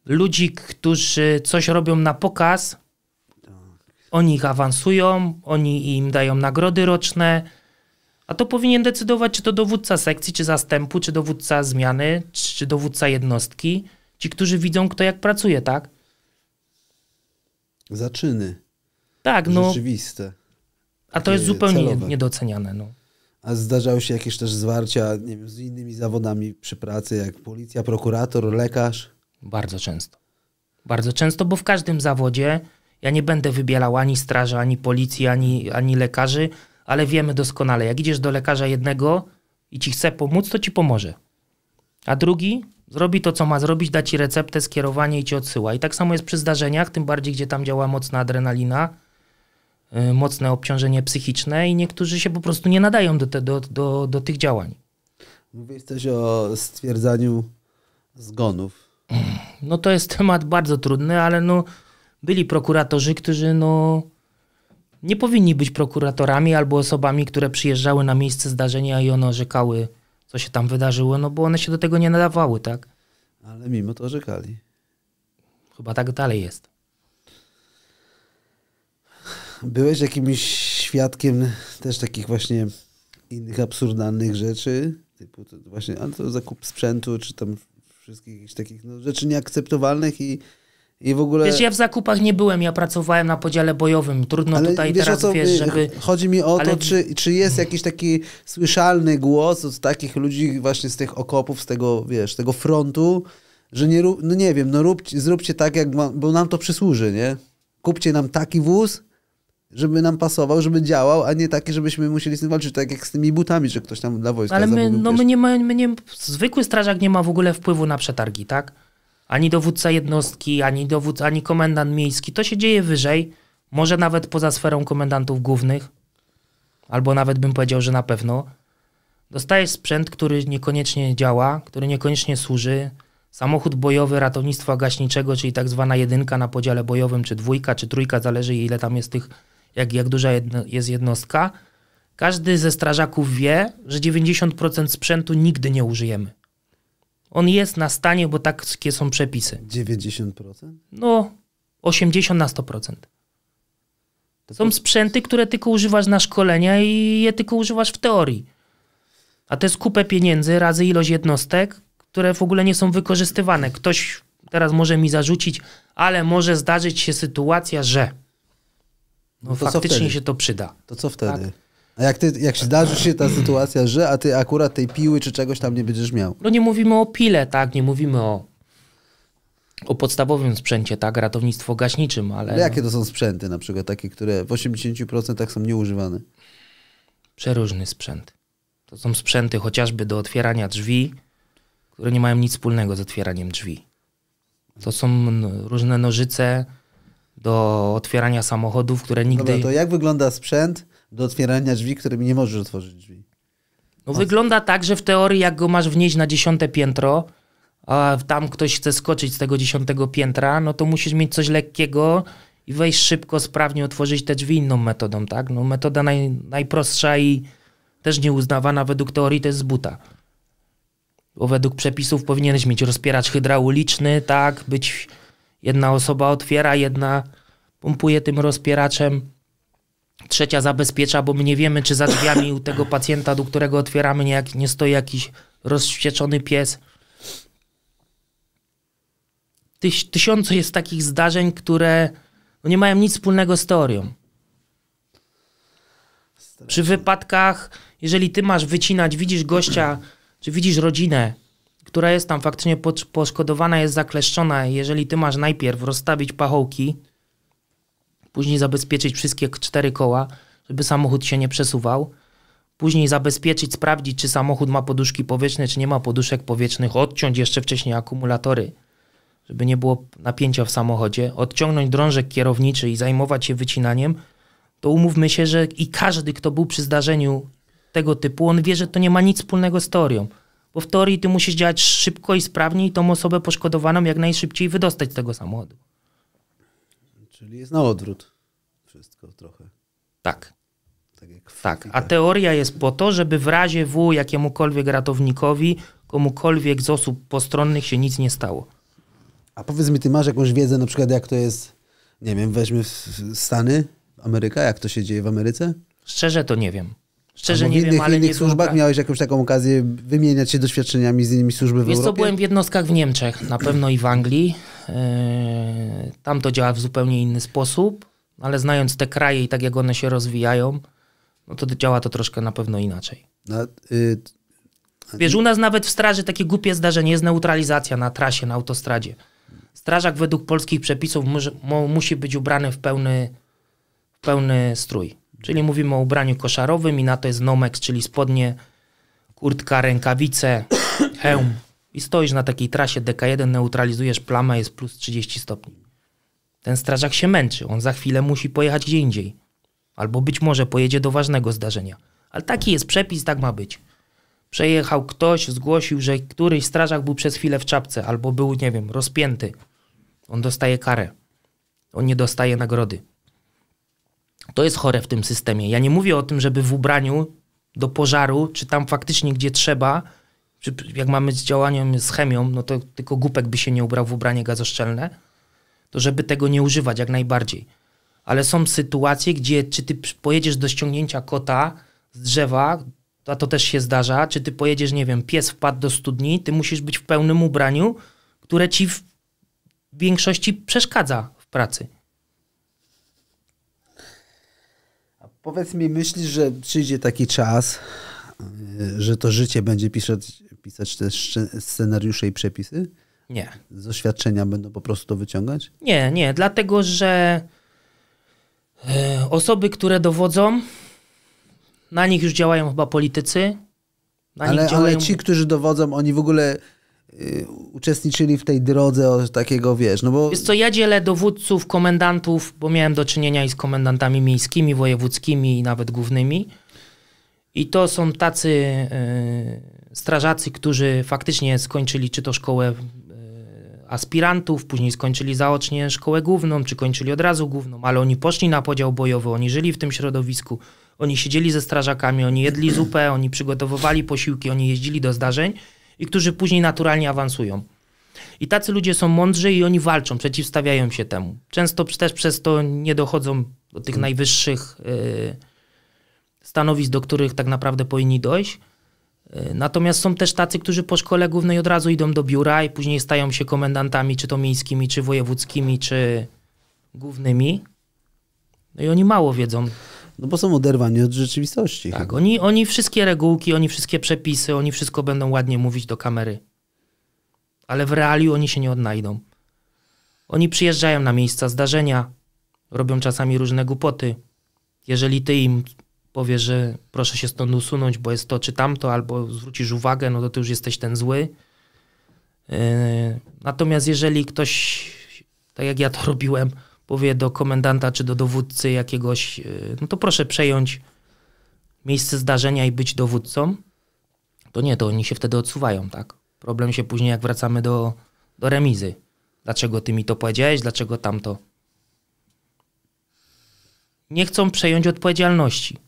ludzi, którzy coś robią na pokaz, oni ich awansują, oni im dają nagrody roczne, a to powinien decydować, czy to dowódca sekcji, czy zastępu, czy dowódca zmiany, czy, dowódca jednostki. Ci, którzy widzą, kto jak pracuje, tak? Zaczyny. Tak, no. Rzeczywiste. A to jest zupełnie celowe. niedoceniane. No. A zdarzały się jakieś też zwarcia nie wiem, z innymi zawodami przy pracy, jak policja, prokurator, lekarz? Bardzo często. Bardzo często, bo w każdym zawodzie ja nie będę wybierał ani straży, ani policji, ani, ani lekarzy, ale wiemy doskonale, jak idziesz do lekarza jednego i ci chce pomóc, to ci pomoże. A drugi zrobi to, co ma zrobić, da ci receptę, skierowanie i ci odsyła. I tak samo jest przy zdarzeniach, tym bardziej, gdzie tam działa mocna adrenalina, yy, mocne obciążenie psychiczne i niektórzy się po prostu nie nadają do, te, do, do, do tych działań. Mówiłeś też o stwierdzaniu zgonów no to jest temat bardzo trudny, ale no byli prokuratorzy, którzy no nie powinni być prokuratorami albo osobami, które przyjeżdżały na miejsce zdarzenia i one orzekały, co się tam wydarzyło, no bo one się do tego nie nadawały, tak? Ale mimo to orzekali. Chyba tak dalej jest. Byłeś jakimś świadkiem też takich właśnie innych absurdalnych rzeczy, typu właśnie, to zakup sprzętu, czy tam wszystkich jakichś takich no, rzeczy nieakceptowalnych i, i w ogóle... Wiesz, ja w zakupach nie byłem, ja pracowałem na podziale bojowym. Trudno ale tutaj wiesz, teraz, co, wiesz, żeby... Chodzi mi o ale... to, czy, czy jest jakiś taki słyszalny głos od takich ludzi właśnie z tych okopów, z tego, wiesz, tego frontu, że nie, no nie wiem, no róbcie, zróbcie tak, jak ma, bo nam to przysłuży, nie? Kupcie nam taki wóz, żeby nam pasował, żeby działał, a nie takie, żebyśmy musieli z tym walczyć, tak jak z tymi butami, że ktoś tam dla wojska Ale my, zamówił, no my nie ma, my nie, zwykły strażak nie ma w ogóle wpływu na przetargi, tak? Ani dowódca jednostki, ani dowódca, ani komendant miejski. To się dzieje wyżej, może nawet poza sferą komendantów głównych, albo nawet bym powiedział, że na pewno. Dostajesz sprzęt, który niekoniecznie działa, który niekoniecznie służy. Samochód bojowy ratownictwa gaśniczego, czyli tak zwana jedynka na podziale bojowym, czy dwójka, czy trójka, zależy ile tam jest tych jak, jak duża jedno, jest jednostka, każdy ze strażaków wie, że 90% sprzętu nigdy nie użyjemy. On jest na stanie, bo takie są przepisy. 90%? No, 80 na 100%. To są sprzęty, które tylko używasz na szkolenia i je tylko używasz w teorii. A to jest kupę pieniędzy razy ilość jednostek, które w ogóle nie są wykorzystywane. Ktoś teraz może mi zarzucić, ale może zdarzyć się sytuacja, że no to faktycznie się to przyda. To co wtedy? Tak? A jak, ty, jak się zdarzy się ta sytuacja, że a ty akurat tej piły czy czegoś tam nie będziesz miał? No nie mówimy o pile, tak? Nie mówimy o, o podstawowym sprzęcie, tak? Ratownictwo gaśniczym, ale... ale jakie to są sprzęty na przykład? Takie, które w 80% są nieużywane? Przeróżny sprzęt. To są sprzęty chociażby do otwierania drzwi, które nie mają nic wspólnego z otwieraniem drzwi. To są różne nożyce, do otwierania samochodów, które nigdy... Dobra, to jak wygląda sprzęt do otwierania drzwi, którymi nie możesz otworzyć drzwi? No wygląda tak, że w teorii jak go masz wnieść na dziesiąte piętro, a tam ktoś chce skoczyć z tego dziesiątego piętra, no to musisz mieć coś lekkiego i wejść szybko, sprawnie, otworzyć te drzwi inną metodą, tak? No metoda naj, najprostsza i też nieuznawana według teorii to jest z buta. Bo według przepisów powinieneś mieć rozpieracz hydrauliczny, tak? Być Jedna osoba otwiera, jedna pompuje tym rozpieraczem, trzecia zabezpiecza, bo my nie wiemy, czy za drzwiami u tego pacjenta, do którego otwieramy, nie, nie stoi jakiś rozwścieczony pies. Tyś, tysiące jest takich zdarzeń, które no, nie mają nic wspólnego z teorią. Przy wypadkach, jeżeli ty masz wycinać, widzisz gościa, czy widzisz rodzinę, która jest tam faktycznie poszkodowana, jest zakleszczona. Jeżeli ty masz najpierw rozstawić pachołki, później zabezpieczyć wszystkie cztery koła, żeby samochód się nie przesuwał, później zabezpieczyć, sprawdzić, czy samochód ma poduszki powietrzne, czy nie ma poduszek powietrznych, odciąć jeszcze wcześniej akumulatory, żeby nie było napięcia w samochodzie, odciągnąć drążek kierowniczy i zajmować się wycinaniem, to umówmy się, że i każdy, kto był przy zdarzeniu tego typu, on wie, że to nie ma nic wspólnego z teorią w i ty musisz działać szybko i sprawnie i tą osobę poszkodowaną jak najszybciej wydostać z tego samochodu. Czyli jest na odwrót wszystko trochę. Tak. Tak, tak, a teoria jest po to, żeby w razie W jakiemukolwiek ratownikowi, komukolwiek z osób postronnych się nic nie stało. A powiedz mi, ty masz jakąś wiedzę na przykład jak to jest, nie wiem, weźmy Stany, Ameryka, jak to się dzieje w Ameryce? Szczerze to nie wiem. Szczerze nie w innych, wiem, ale innych nie służbach byłem... miałeś jakąś taką okazję wymieniać się doświadczeniami z innymi służby w Wiesz Europie? co, byłem w jednostkach w Niemczech, na pewno i w Anglii. E, tam to działa w zupełnie inny sposób, ale znając te kraje i tak jak one się rozwijają, no to działa to troszkę na pewno inaczej. No, y... Wiesz, u nas nawet w straży takie głupie zdarzenie jest neutralizacja na trasie, na autostradzie. Strażak według polskich przepisów mu musi być ubrany w pełny, w pełny strój. Czyli mówimy o ubraniu koszarowym i na to jest nomex, czyli spodnie, kurtka, rękawice, hełm. I stoisz na takiej trasie DK1, neutralizujesz plamę, jest plus 30 stopni. Ten strażak się męczy, on za chwilę musi pojechać gdzie indziej. Albo być może pojedzie do ważnego zdarzenia. Ale taki jest przepis, tak ma być. Przejechał ktoś, zgłosił, że któryś strażak był przez chwilę w czapce, albo był, nie wiem, rozpięty. On dostaje karę. On nie dostaje nagrody. To jest chore w tym systemie. Ja nie mówię o tym, żeby w ubraniu do pożaru, czy tam faktycznie gdzie trzeba, czy jak mamy z działaniem z chemią, no to tylko głupek by się nie ubrał w ubranie gazoszczelne, to żeby tego nie używać jak najbardziej. Ale są sytuacje, gdzie czy ty pojedziesz do ściągnięcia kota z drzewa, a to też się zdarza, czy ty pojedziesz, nie wiem, pies wpadł do studni, ty musisz być w pełnym ubraniu, które ci w większości przeszkadza w pracy. Powiedz mi, myślisz, że przyjdzie taki czas, y, że to życie będzie pisać, pisać te scenariusze i przepisy? Nie. Z oświadczenia będą po prostu to wyciągać? Nie, nie, dlatego że e, osoby, które dowodzą, na nich już działają chyba politycy. ale, działają... ale ci, którzy dowodzą, oni w ogóle Y, uczestniczyli w tej drodze od takiego, wiesz, no bo... Wiesz co, ja dzielę dowódców, komendantów, bo miałem do czynienia i z komendantami miejskimi, wojewódzkimi i nawet głównymi. I to są tacy y, strażacy, którzy faktycznie skończyli czy to szkołę y, aspirantów, później skończyli zaocznie szkołę główną, czy kończyli od razu główną, ale oni poszli na podział bojowy, oni żyli w tym środowisku, oni siedzieli ze strażakami, oni jedli zupę, oni przygotowywali posiłki, oni jeździli do zdarzeń i którzy później naturalnie awansują. I tacy ludzie są mądrzy i oni walczą, przeciwstawiają się temu. Często też przez to nie dochodzą do tych mhm. najwyższych y, stanowisk, do których tak naprawdę powinni dojść. Y, natomiast są też tacy, którzy po szkole głównej od razu idą do biura i później stają się komendantami, czy to miejskimi, czy wojewódzkimi, czy głównymi. No i oni mało wiedzą no bo są oderwani od rzeczywistości. Tak, oni, oni wszystkie regułki, oni wszystkie przepisy, oni wszystko będą ładnie mówić do kamery. Ale w realiu oni się nie odnajdą. Oni przyjeżdżają na miejsca zdarzenia, robią czasami różne głupoty. Jeżeli ty im powiesz, że proszę się stąd usunąć, bo jest to czy tamto, albo zwrócisz uwagę, no to ty już jesteś ten zły. Yy, natomiast jeżeli ktoś, tak jak ja to robiłem, powie do komendanta czy do dowódcy jakiegoś, y, no to proszę przejąć miejsce zdarzenia i być dowódcą, to nie, to oni się wtedy odsuwają, tak? Problem się później, jak wracamy do, do remizy. Dlaczego ty mi to powiedziałeś, dlaczego tamto? Nie chcą przejąć odpowiedzialności.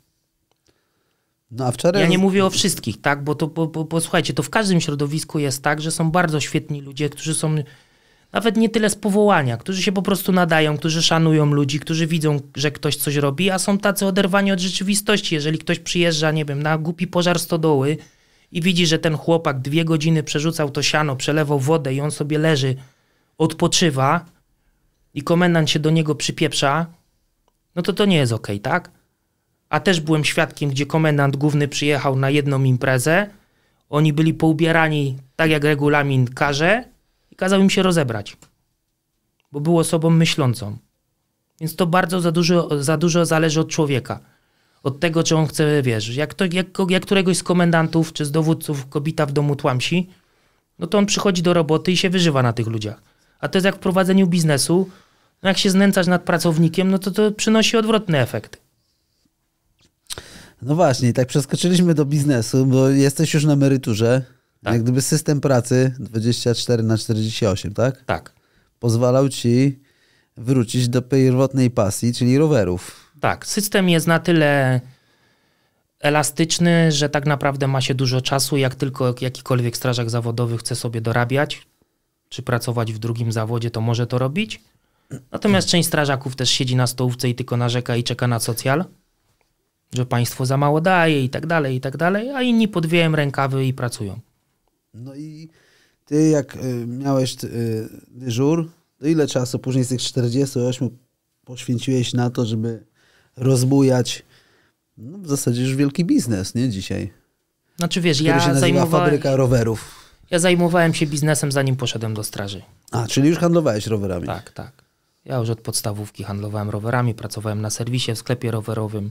No, wczoraj... Ja nie mówię o wszystkich, tak? Bo to, bo, bo, bo, słuchajcie, to w każdym środowisku jest tak, że są bardzo świetni ludzie, którzy są nawet nie tyle z powołania, którzy się po prostu nadają, którzy szanują ludzi, którzy widzą, że ktoś coś robi, a są tacy oderwani od rzeczywistości. Jeżeli ktoś przyjeżdża, nie wiem, na głupi pożar stodoły i widzi, że ten chłopak dwie godziny przerzucał to siano, przelewał wodę i on sobie leży, odpoczywa i komendant się do niego przypieprza, no to to nie jest okej, okay, tak? A też byłem świadkiem, gdzie komendant główny przyjechał na jedną imprezę, oni byli poubierani tak, jak regulamin każe, kazał im się rozebrać, bo był osobą myślącą. Więc to bardzo za dużo, za dużo zależy od człowieka, od tego, czy on chce, wiesz, jak, to, jak, jak któregoś z komendantów czy z dowódców kobita w domu tłamsi, no to on przychodzi do roboty i się wyżywa na tych ludziach. A to jest jak w prowadzeniu biznesu, no jak się znęcasz nad pracownikiem, no to to przynosi odwrotny efekt. No właśnie, tak przeskoczyliśmy do biznesu, bo jesteś już na emeryturze. Tak. Jak gdyby system pracy 24 na 48, tak? Tak. Pozwalał ci wrócić do pierwotnej pasji, czyli rowerów. Tak, system jest na tyle elastyczny, że tak naprawdę ma się dużo czasu, jak tylko jakikolwiek strażak zawodowy chce sobie dorabiać, czy pracować w drugim zawodzie, to może to robić. Natomiast część strażaków też siedzi na stołówce i tylko narzeka i czeka na socjal, że państwo za mało daje i tak dalej, i tak dalej, a inni podwijają rękawy i pracują. No i ty jak y, miałeś y, dyżur, to ile czasu później z tych 48 poświęciłeś na to, żeby rozbujać no w zasadzie już wielki biznes, nie dzisiaj? Znaczy wiesz, ja się zajmowałem... fabryka rowerów. Ja zajmowałem się biznesem zanim poszedłem do straży. A, czyli już handlowałeś rowerami. Tak, tak. Ja już od podstawówki handlowałem rowerami, pracowałem na serwisie w sklepie rowerowym,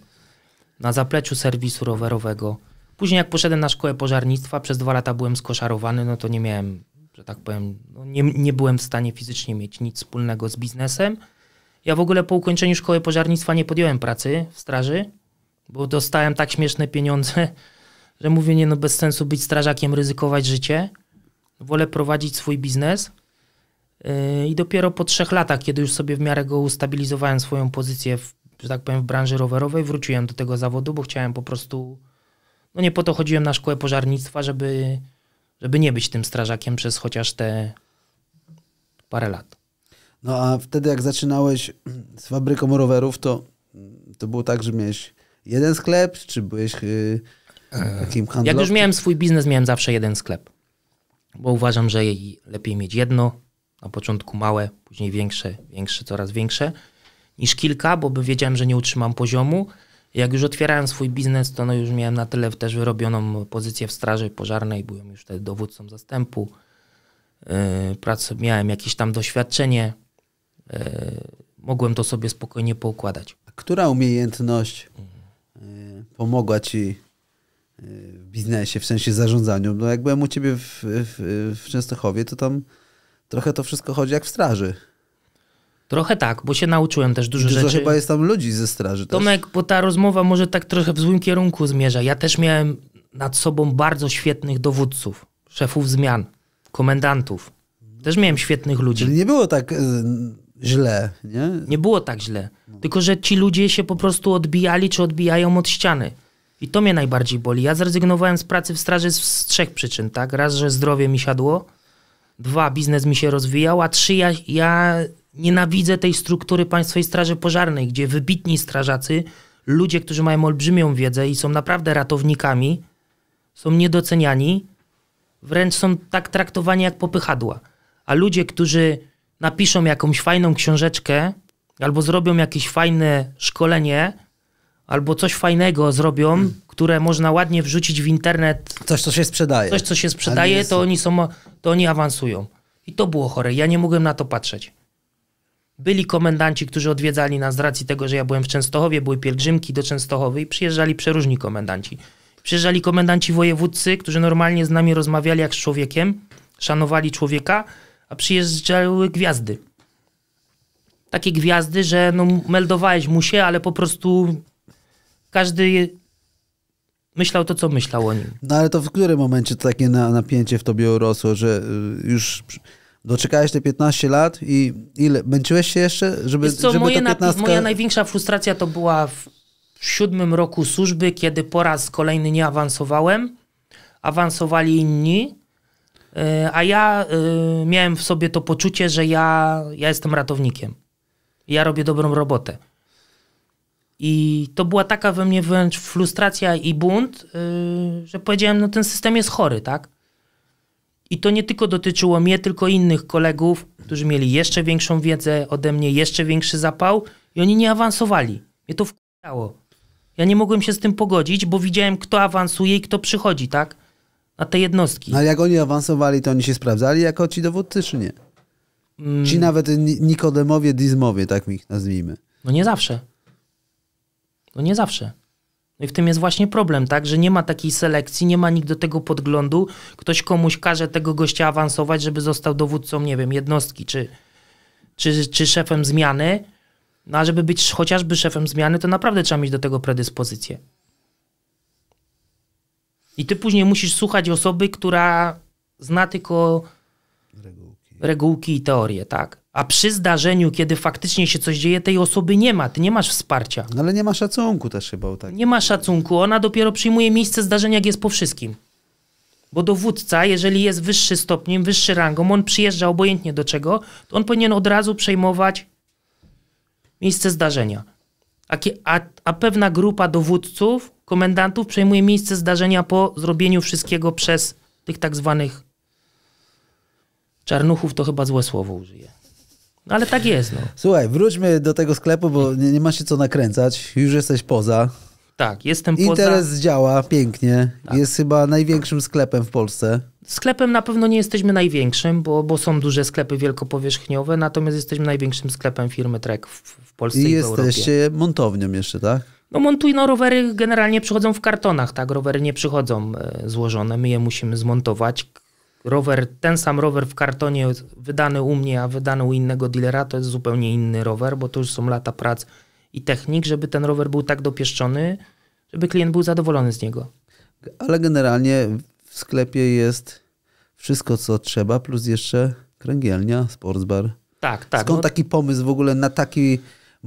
na zapleczu serwisu rowerowego. Później jak poszedłem na szkołę pożarnictwa, przez dwa lata byłem skoszarowany, no to nie miałem, że tak powiem, no nie, nie byłem w stanie fizycznie mieć nic wspólnego z biznesem. Ja w ogóle po ukończeniu szkoły pożarnictwa nie podjąłem pracy w straży, bo dostałem tak śmieszne pieniądze, że mówię, nie no bez sensu być strażakiem, ryzykować życie. Wolę prowadzić swój biznes. Yy, I dopiero po trzech latach, kiedy już sobie w miarę go ustabilizowałem swoją pozycję, w, że tak powiem, w branży rowerowej, wróciłem do tego zawodu, bo chciałem po prostu no nie po to chodziłem na szkołę pożarnictwa, żeby, żeby nie być tym strażakiem przez chociaż te parę lat. No a wtedy jak zaczynałeś z fabryką rowerów, to, to było tak, że miałeś jeden sklep, czy byłeś yy, takim handlowcem? Jak już miałem swój biznes, miałem zawsze jeden sklep. Bo uważam, że lepiej mieć jedno, na początku małe, później większe, większe, coraz większe, niż kilka, bo wiedziałem, że nie utrzymam poziomu, jak już otwierałem swój biznes, to no już miałem na tyle też wyrobioną pozycję w straży pożarnej, byłem już wtedy dowódcą zastępu. Y, Pracy, miałem jakieś tam doświadczenie, y, mogłem to sobie spokojnie poukładać. A która umiejętność mhm. y, pomogła ci w biznesie, w sensie zarządzaniu? No jak byłem u ciebie w, w, w Częstochowie, to tam trochę to wszystko chodzi jak w straży. Trochę tak, bo się nauczyłem też dużo, dużo rzeczy. chyba jest tam ludzi ze straży Tomek, też. bo ta rozmowa może tak trochę w złym kierunku zmierza. Ja też miałem nad sobą bardzo świetnych dowódców, szefów zmian, komendantów. Też miałem świetnych ludzi. Czyli nie było tak y, źle, nie? Nie było tak źle. No. Tylko, że ci ludzie się po prostu odbijali czy odbijają od ściany. I to mnie najbardziej boli. Ja zrezygnowałem z pracy w straży z, z trzech przyczyn, tak? Raz, że zdrowie mi siadło, dwa, biznes mi się rozwijał, a trzy, ja, ja Nienawidzę tej struktury Państwowej Straży Pożarnej, gdzie wybitni strażacy, ludzie, którzy mają olbrzymią wiedzę i są naprawdę ratownikami, są niedoceniani, wręcz są tak traktowani jak popychadła. A ludzie, którzy napiszą jakąś fajną książeczkę, albo zrobią jakieś fajne szkolenie, albo coś fajnego zrobią, hmm. które można ładnie wrzucić w internet. Coś, co się sprzedaje. Coś, co się sprzedaje, to oni, są, to oni awansują. I to było chore. Ja nie mogłem na to patrzeć byli komendanci, którzy odwiedzali nas z racji tego, że ja byłem w Częstochowie, były pielgrzymki do Częstochowy i przyjeżdżali przeróżni komendanci. Przyjeżdżali komendanci wojewódcy, którzy normalnie z nami rozmawiali jak z człowiekiem, szanowali człowieka, a przyjeżdżały gwiazdy. Takie gwiazdy, że no, meldowałeś mu się, ale po prostu każdy myślał to, co myślał o nim. No ale to w którym momencie to takie napięcie w tobie urosło, że y, już Doczekałeś te 15 lat i ile? Męczyłeś się jeszcze, żeby, co, żeby moje, 15... moja największa frustracja to była w, w siódmym roku służby, kiedy po raz kolejny nie awansowałem. Awansowali inni, e, a ja e, miałem w sobie to poczucie, że ja, ja jestem ratownikiem. Ja robię dobrą robotę. I to była taka we mnie wręcz frustracja i bunt, e, że powiedziałem, no ten system jest chory, tak? I to nie tylko dotyczyło mnie, tylko innych kolegów, którzy mieli jeszcze większą wiedzę ode mnie, jeszcze większy zapał i oni nie awansowali. Mnie to wkurzało. Ja nie mogłem się z tym pogodzić, bo widziałem, kto awansuje i kto przychodzi, tak? Na te jednostki. No, ale jak oni awansowali, to oni się sprawdzali jako ci dowódcy, czy nie? Mm. Ci nawet Nikodemowie, Dizmowie, tak mi ich nazwijmy. No nie zawsze. No nie zawsze. No i w tym jest właśnie problem, tak, że nie ma takiej selekcji, nie ma nikt do tego podglądu. Ktoś komuś każe tego gościa awansować, żeby został dowódcą, nie wiem, jednostki czy, czy, czy szefem zmiany. No a żeby być chociażby szefem zmiany, to naprawdę trzeba mieć do tego predyspozycję. I ty później musisz słuchać osoby, która zna tylko regułki i teorie, tak? A przy zdarzeniu, kiedy faktycznie się coś dzieje, tej osoby nie ma, ty nie masz wsparcia. No ale nie ma szacunku też chyba. Tak. Nie ma szacunku, ona dopiero przyjmuje miejsce zdarzenia, jak jest po wszystkim. Bo dowódca, jeżeli jest wyższy stopniem, wyższy rangą, on przyjeżdża obojętnie do czego, to on powinien od razu przejmować miejsce zdarzenia. A, a, a pewna grupa dowódców, komendantów przejmuje miejsce zdarzenia po zrobieniu wszystkiego przez tych tak zwanych Czarnuchów to chyba złe słowo użyję. No, ale tak jest. No. Słuchaj, wróćmy do tego sklepu, bo nie, nie ma się co nakręcać. Już jesteś poza. Tak, jestem poza. Interes działa pięknie. Tak. Jest chyba największym sklepem w Polsce. Sklepem na pewno nie jesteśmy największym, bo, bo są duże sklepy wielkopowierzchniowe, natomiast jesteśmy największym sklepem firmy Trek w, w Polsce i, i w Europie. I jesteście montownią jeszcze, tak? No montuj, no rowery generalnie przychodzą w kartonach, tak? Rowery nie przychodzą e, złożone, my je musimy zmontować rower, ten sam rower w kartonie wydany u mnie, a wydany u innego dealera, to jest zupełnie inny rower, bo to już są lata prac i technik, żeby ten rower był tak dopieszczony, żeby klient był zadowolony z niego. Ale generalnie w sklepie jest wszystko, co trzeba, plus jeszcze kręgielnia, sportsbar. Tak, tak. Skąd no... taki pomysł w ogóle na taki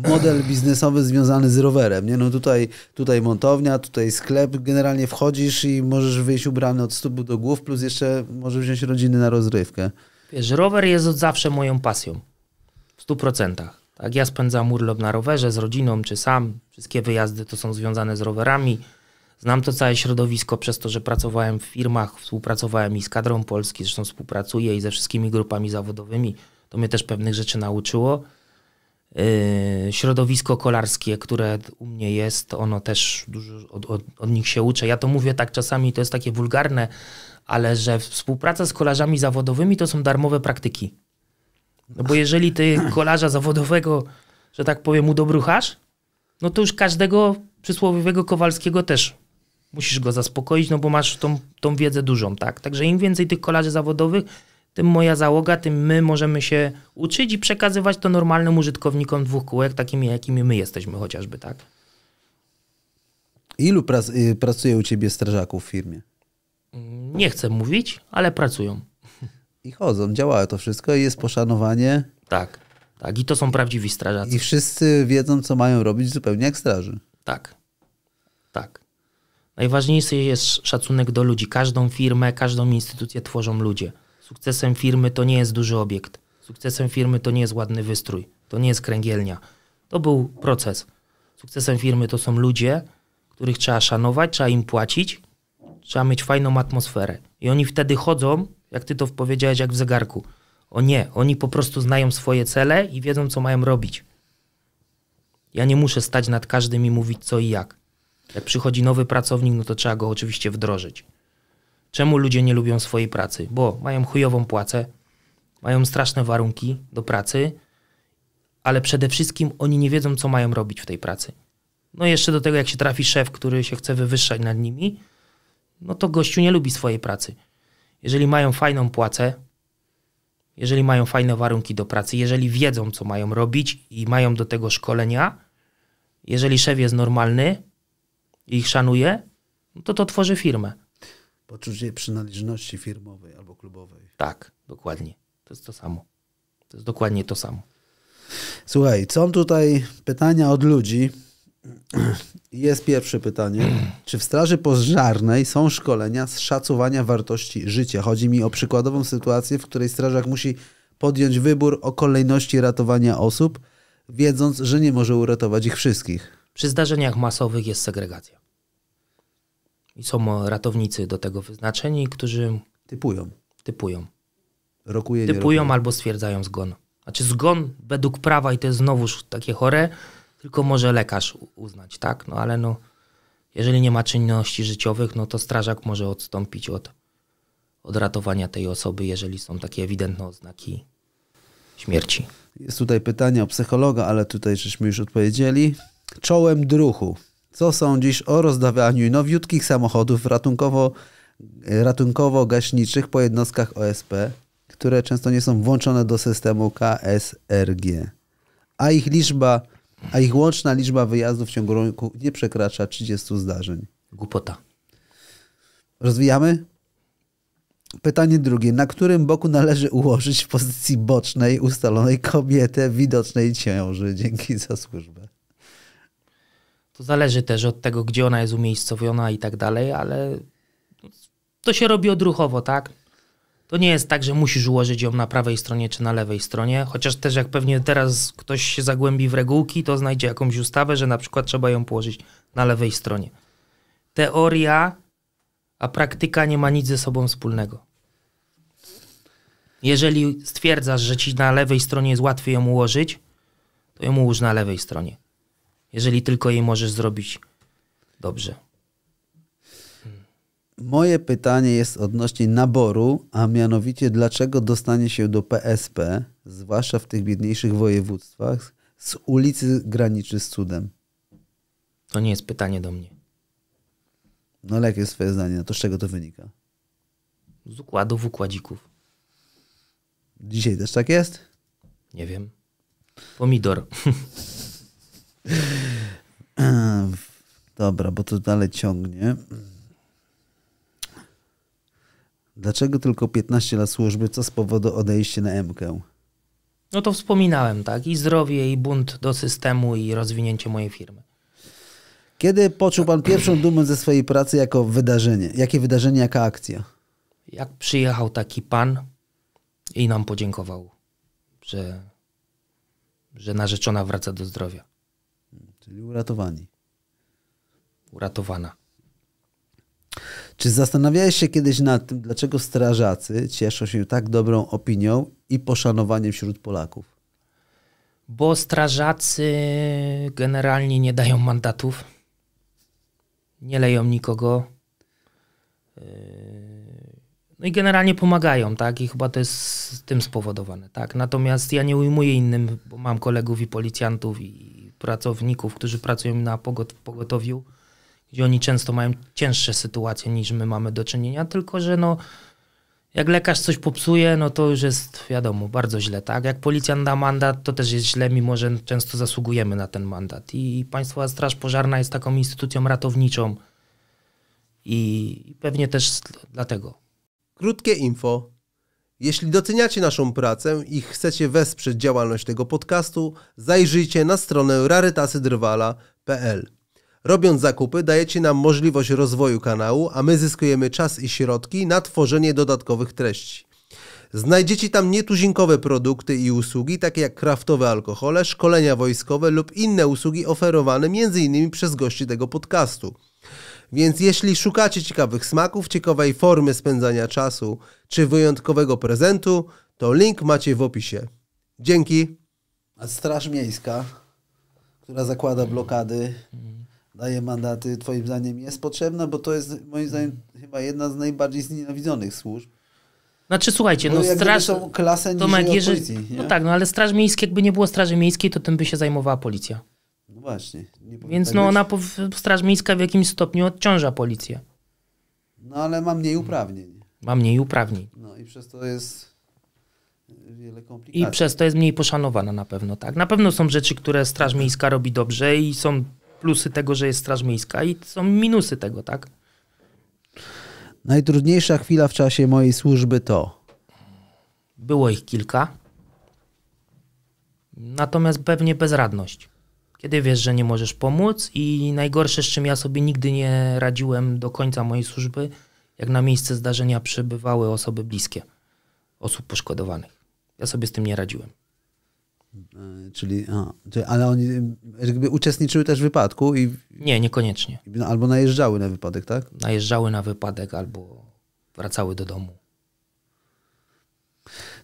model biznesowy związany z rowerem. Nie? No tutaj, tutaj montownia, tutaj sklep. Generalnie wchodzisz i możesz wyjść ubrany od stóp do głów, plus jeszcze możesz wziąć rodziny na rozrywkę. Wiesz, rower jest od zawsze moją pasją. W stu procentach. Tak, ja spędzam urlop na rowerze z rodziną czy sam. Wszystkie wyjazdy to są związane z rowerami. Znam to całe środowisko przez to, że pracowałem w firmach, współpracowałem i z kadrą Polski, zresztą współpracuję i ze wszystkimi grupami zawodowymi. To mnie też pewnych rzeczy nauczyło. Y, środowisko kolarskie, które u mnie jest, ono też dużo od, od, od, nich się uczę. Ja to mówię tak czasami, to jest takie wulgarne, ale że współpraca z kolarzami zawodowymi to są darmowe praktyki. No bo jeżeli ty kolarza zawodowego, że tak powiem, udobruchasz, no to już każdego przysłowiowego Kowalskiego też musisz go zaspokoić, no bo masz tą, tą wiedzę dużą, tak? Także im więcej tych kolarzy zawodowych, tym moja załoga, tym my możemy się uczyć i przekazywać to normalnym użytkownikom dwóch kółek, takimi jakimi my jesteśmy chociażby, tak? Ilu y, pracuje u ciebie strażaków w firmie? Nie chcę mówić, ale pracują. I chodzą, działa to wszystko i jest poszanowanie. Tak, tak. I to są prawdziwi strażacy. I wszyscy wiedzą, co mają robić zupełnie jak straży. Tak, tak. Najważniejszy jest szacunek do ludzi. Każdą firmę, każdą instytucję tworzą ludzie. Sukcesem firmy to nie jest duży obiekt. Sukcesem firmy to nie jest ładny wystrój. To nie jest kręgielnia. To był proces. Sukcesem firmy to są ludzie, których trzeba szanować, trzeba im płacić, trzeba mieć fajną atmosferę. I oni wtedy chodzą, jak ty to powiedziałeś, jak w zegarku. O nie, oni po prostu znają swoje cele i wiedzą, co mają robić. Ja nie muszę stać nad każdym i mówić co i jak. Jak przychodzi nowy pracownik, no to trzeba go oczywiście wdrożyć czemu ludzie nie lubią swojej pracy, bo mają chujową płacę, mają straszne warunki do pracy, ale przede wszystkim oni nie wiedzą, co mają robić w tej pracy. No i jeszcze do tego, jak się trafi szef, który się chce wywyższać nad nimi, no to gościu nie lubi swojej pracy. Jeżeli mają fajną płacę, jeżeli mają fajne warunki do pracy, jeżeli wiedzą, co mają robić i mają do tego szkolenia, jeżeli szef jest normalny i ich szanuje, no to to tworzy firmę. Poczucie przynależności firmowej albo klubowej. Tak, dokładnie. To jest to samo. To jest dokładnie to samo. Słuchaj, są tutaj pytania od ludzi. Jest pierwsze pytanie. Czy w Straży Pożarnej są szkolenia z szacowania wartości życia? Chodzi mi o przykładową sytuację, w której strażak musi podjąć wybór o kolejności ratowania osób, wiedząc, że nie może uratować ich wszystkich. Przy zdarzeniach masowych jest segregacja. I są ratownicy do tego wyznaczeni, którzy. Typują. Typują. Rokuje, typują rokuje. albo stwierdzają zgon. Znaczy zgon według prawa i to jest znowuż takie chore, tylko może lekarz uznać, tak? No ale no, jeżeli nie ma czynności życiowych, no to strażak może odstąpić od, od ratowania tej osoby, jeżeli są takie ewidentne oznaki śmierci. Jest tutaj pytanie o psychologa, ale tutaj żeśmy już odpowiedzieli. Czołem druchu. Co sądzisz o rozdawaniu nowiutkich samochodów ratunkowo, ratunkowo-gaśniczych po jednostkach OSP, które często nie są włączone do systemu KSRG, a ich liczba, a ich łączna liczba wyjazdów w ciągu roku nie przekracza 30 zdarzeń? Głupota. Rozwijamy? Pytanie drugie. Na którym boku należy ułożyć w pozycji bocznej ustalonej kobietę widocznej ciąży? Dzięki za służbę. To zależy też od tego, gdzie ona jest umiejscowiona i tak dalej, ale to się robi odruchowo, tak? To nie jest tak, że musisz ułożyć ją na prawej stronie czy na lewej stronie, chociaż też jak pewnie teraz ktoś się zagłębi w regułki, to znajdzie jakąś ustawę, że na przykład trzeba ją położyć na lewej stronie. Teoria, a praktyka nie ma nic ze sobą wspólnego. Jeżeli stwierdzasz, że ci na lewej stronie jest łatwiej ją ułożyć, to ją ułóż na lewej stronie jeżeli tylko jej możesz zrobić dobrze. Moje pytanie jest odnośnie naboru, a mianowicie dlaczego dostanie się do PSP, zwłaszcza w tych biedniejszych województwach, z ulicy graniczy z cudem? To nie jest pytanie do mnie. No ale jakie jest twoje zdanie? To z czego to wynika? Z układów układzików. Dzisiaj też tak jest? Nie wiem. Pomidor. Dobra, bo to dalej ciągnie. Dlaczego tylko 15 lat służby? Co z powodu odejście na MK? No to wspominałem, tak? I zdrowie, i bunt do systemu, i rozwinięcie mojej firmy. Kiedy poczuł pan pierwszą dumę ze swojej pracy jako wydarzenie? Jakie wydarzenie, jaka akcja? Jak przyjechał taki pan i nam podziękował, że, że narzeczona wraca do zdrowia czyli uratowani. Uratowana. Czy zastanawiałeś się kiedyś nad tym, dlaczego strażacy cieszą się tak dobrą opinią i poszanowaniem wśród Polaków? Bo strażacy generalnie nie dają mandatów, nie leją nikogo. Yy, no i generalnie pomagają, tak? I chyba to jest tym spowodowane, tak? Natomiast ja nie ujmuję innym, bo mam kolegów i policjantów i pracowników, którzy pracują na pogotowiu, gdzie oni często mają cięższe sytuacje niż my mamy do czynienia, tylko że no, jak lekarz coś popsuje, no to już jest wiadomo, bardzo źle, tak? Jak policjant da mandat, to też jest źle, mimo że często zasługujemy na ten mandat. I państwa Straż Pożarna jest taką instytucją ratowniczą i pewnie też dlatego. Krótkie info jeśli doceniacie naszą pracę i chcecie wesprzeć działalność tego podcastu, zajrzyjcie na stronę rarytasydrwala.pl. Robiąc zakupy, dajecie nam możliwość rozwoju kanału, a my zyskujemy czas i środki na tworzenie dodatkowych treści. Znajdziecie tam nietuzinkowe produkty i usługi, takie jak kraftowe alkohole, szkolenia wojskowe lub inne usługi oferowane m.in. przez gości tego podcastu – więc jeśli szukacie ciekawych smaków, ciekawej formy spędzania czasu czy wyjątkowego prezentu, to link macie w opisie. Dzięki. A Straż Miejska, która zakłada blokady, daje mandaty, Twoim zdaniem jest potrzebna, bo to jest moim zdaniem chyba jedna z najbardziej znienawidzonych służb. Znaczy słuchajcie, no straż... To klasę Tomek, jeżeli... Policji, no tak, no ale straż miejska, jakby nie było straży miejskiej, to tym by się zajmowała policja. Właśnie. Więc tak, no ona, Straż Miejska w jakimś stopniu odciąża policję. No ale ma mniej uprawnień. Ma mniej uprawnień. No i przez to jest y, wiele komplikacji. I przez to jest mniej poszanowana na pewno, tak. Na pewno są rzeczy, które Straż Miejska robi dobrze i są plusy tego, że jest Straż Miejska i są minusy tego, tak. Najtrudniejsza chwila w czasie mojej służby to? Było ich kilka. Natomiast pewnie bezradność kiedy wiesz, że nie możesz pomóc i najgorsze, z czym ja sobie nigdy nie radziłem do końca mojej służby, jak na miejsce zdarzenia przybywały osoby bliskie osób poszkodowanych. Ja sobie z tym nie radziłem. E, czyli, a, ale oni jakby uczestniczyły też w wypadku i... Nie, niekoniecznie. No, albo najeżdżały na wypadek, tak? Najeżdżały na wypadek albo wracały do domu.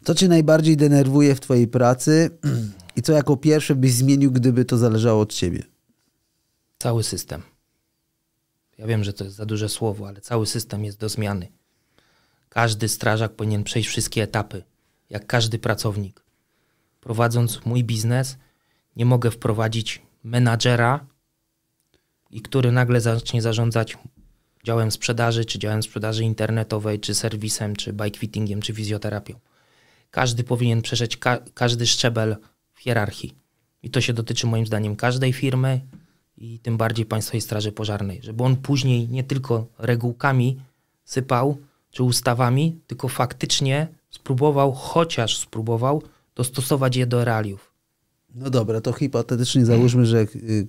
Co cię najbardziej denerwuje w twojej pracy? I co jako pierwsze byś zmienił, gdyby to zależało od ciebie? Cały system. Ja wiem, że to jest za duże słowo, ale cały system jest do zmiany. Każdy strażak powinien przejść wszystkie etapy, jak każdy pracownik. Prowadząc mój biznes, nie mogę wprowadzić menadżera, i który nagle zacznie zarządzać działem sprzedaży, czy działem sprzedaży internetowej, czy serwisem, czy bike fittingiem, czy fizjoterapią. Każdy powinien przeszedć ka każdy szczebel hierarchii. I to się dotyczy moim zdaniem każdej firmy i tym bardziej Państwowej Straży Pożarnej, żeby on później nie tylko regułkami sypał czy ustawami, tylko faktycznie spróbował, chociaż spróbował dostosować je do realiów. No dobra, to hipotetycznie załóżmy, że y,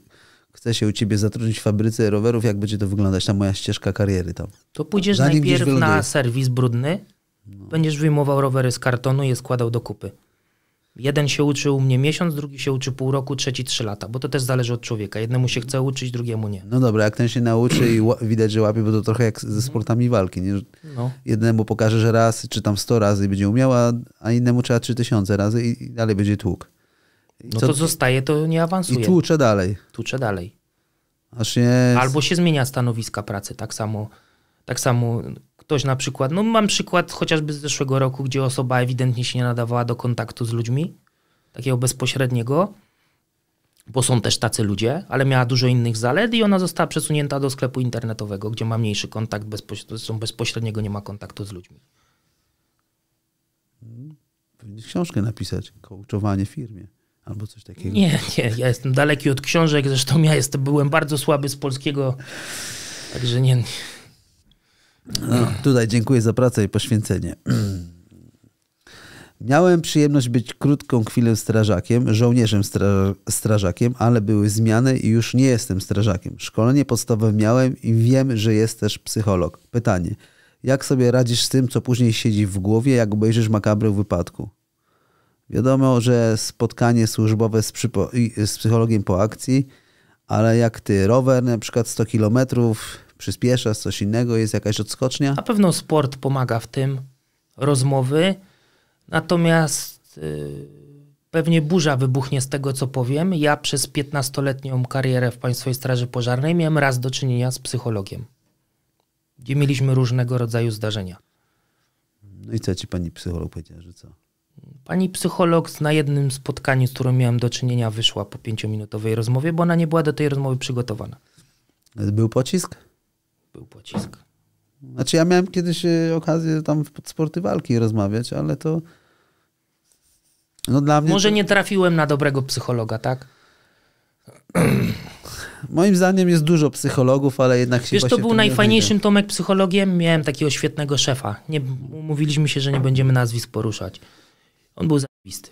chce się u ciebie zatrudnić w fabryce rowerów, jak będzie to wyglądać ta moja ścieżka kariery tam? To pójdziesz Zanim najpierw na serwis brudny, no. będziesz wyjmował rowery z kartonu i je składał do kupy. Jeden się uczy u mnie miesiąc, drugi się uczy pół roku, trzeci trzy lata, bo to też zależy od człowieka. Jednemu się chce uczyć, drugiemu nie. No dobra, jak ten się nauczy i widać, że łapie, bo to trochę jak ze mhm. sportami walki. Nie? No. Jednemu pokaże, że raz, czy tam sto razy i będzie umiał, a, innemu trzeba trzy tysiące razy i dalej będzie tłuk. no co? to zostaje, to nie awansuje. I tłucze dalej. Tłucze dalej. Aż jest... Albo się zmienia stanowiska pracy, tak samo, tak samo ktoś na przykład, no mam przykład chociażby z zeszłego roku, gdzie osoba ewidentnie się nie nadawała do kontaktu z ludźmi, takiego bezpośredniego, bo są też tacy ludzie, ale miała dużo innych zalet i ona została przesunięta do sklepu internetowego, gdzie ma mniejszy kontakt, bezpośrednio, zresztą bezpośredniego nie ma kontaktu z ludźmi. książkę napisać, kołczowanie firmie. Albo coś takiego. Nie, nie, ja jestem daleki od książek, zresztą ja jestem, byłem bardzo słaby z polskiego, także nie, nie. No, tutaj dziękuję za pracę i poświęcenie. Miałem przyjemność być krótką chwilę strażakiem, żołnierzem stra strażakiem, ale były zmiany i już nie jestem strażakiem. Szkolenie podstawowe miałem i wiem, że jest też psycholog. Pytanie. Jak sobie radzisz z tym, co później siedzi w głowie, jak obejrzysz makabrę wypadku? Wiadomo, że spotkanie służbowe z, z psychologiem po akcji, ale jak ty, rower na przykład 100 kilometrów, przyspieszasz, coś innego, jest jakaś odskocznia? Na pewno sport pomaga w tym, rozmowy, natomiast y, pewnie burza wybuchnie z tego, co powiem. Ja przez 15-letnią karierę w Państwowej Straży Pożarnej miałem raz do czynienia z psychologiem, gdzie mieliśmy różnego rodzaju zdarzenia. No i co ci pani psycholog powiedziała, że co? Pani psycholog na jednym spotkaniu, z którym miałem do czynienia, wyszła po pięciominutowej rozmowie, bo ona nie była do tej rozmowy przygotowana. Był pocisk? był pocisk. Znaczy ja miałem kiedyś y, okazję tam w sporty walki rozmawiać, ale to no dla mnie... Może to... nie trafiłem na dobrego psychologa, tak? Moim zdaniem jest dużo psychologów, ale jednak się Wiesz, to był najfajniejszym Tomek psychologiem. Miałem takiego świetnego szefa. Nie, umówiliśmy się, że nie będziemy nazwisk poruszać. On był zajebisty.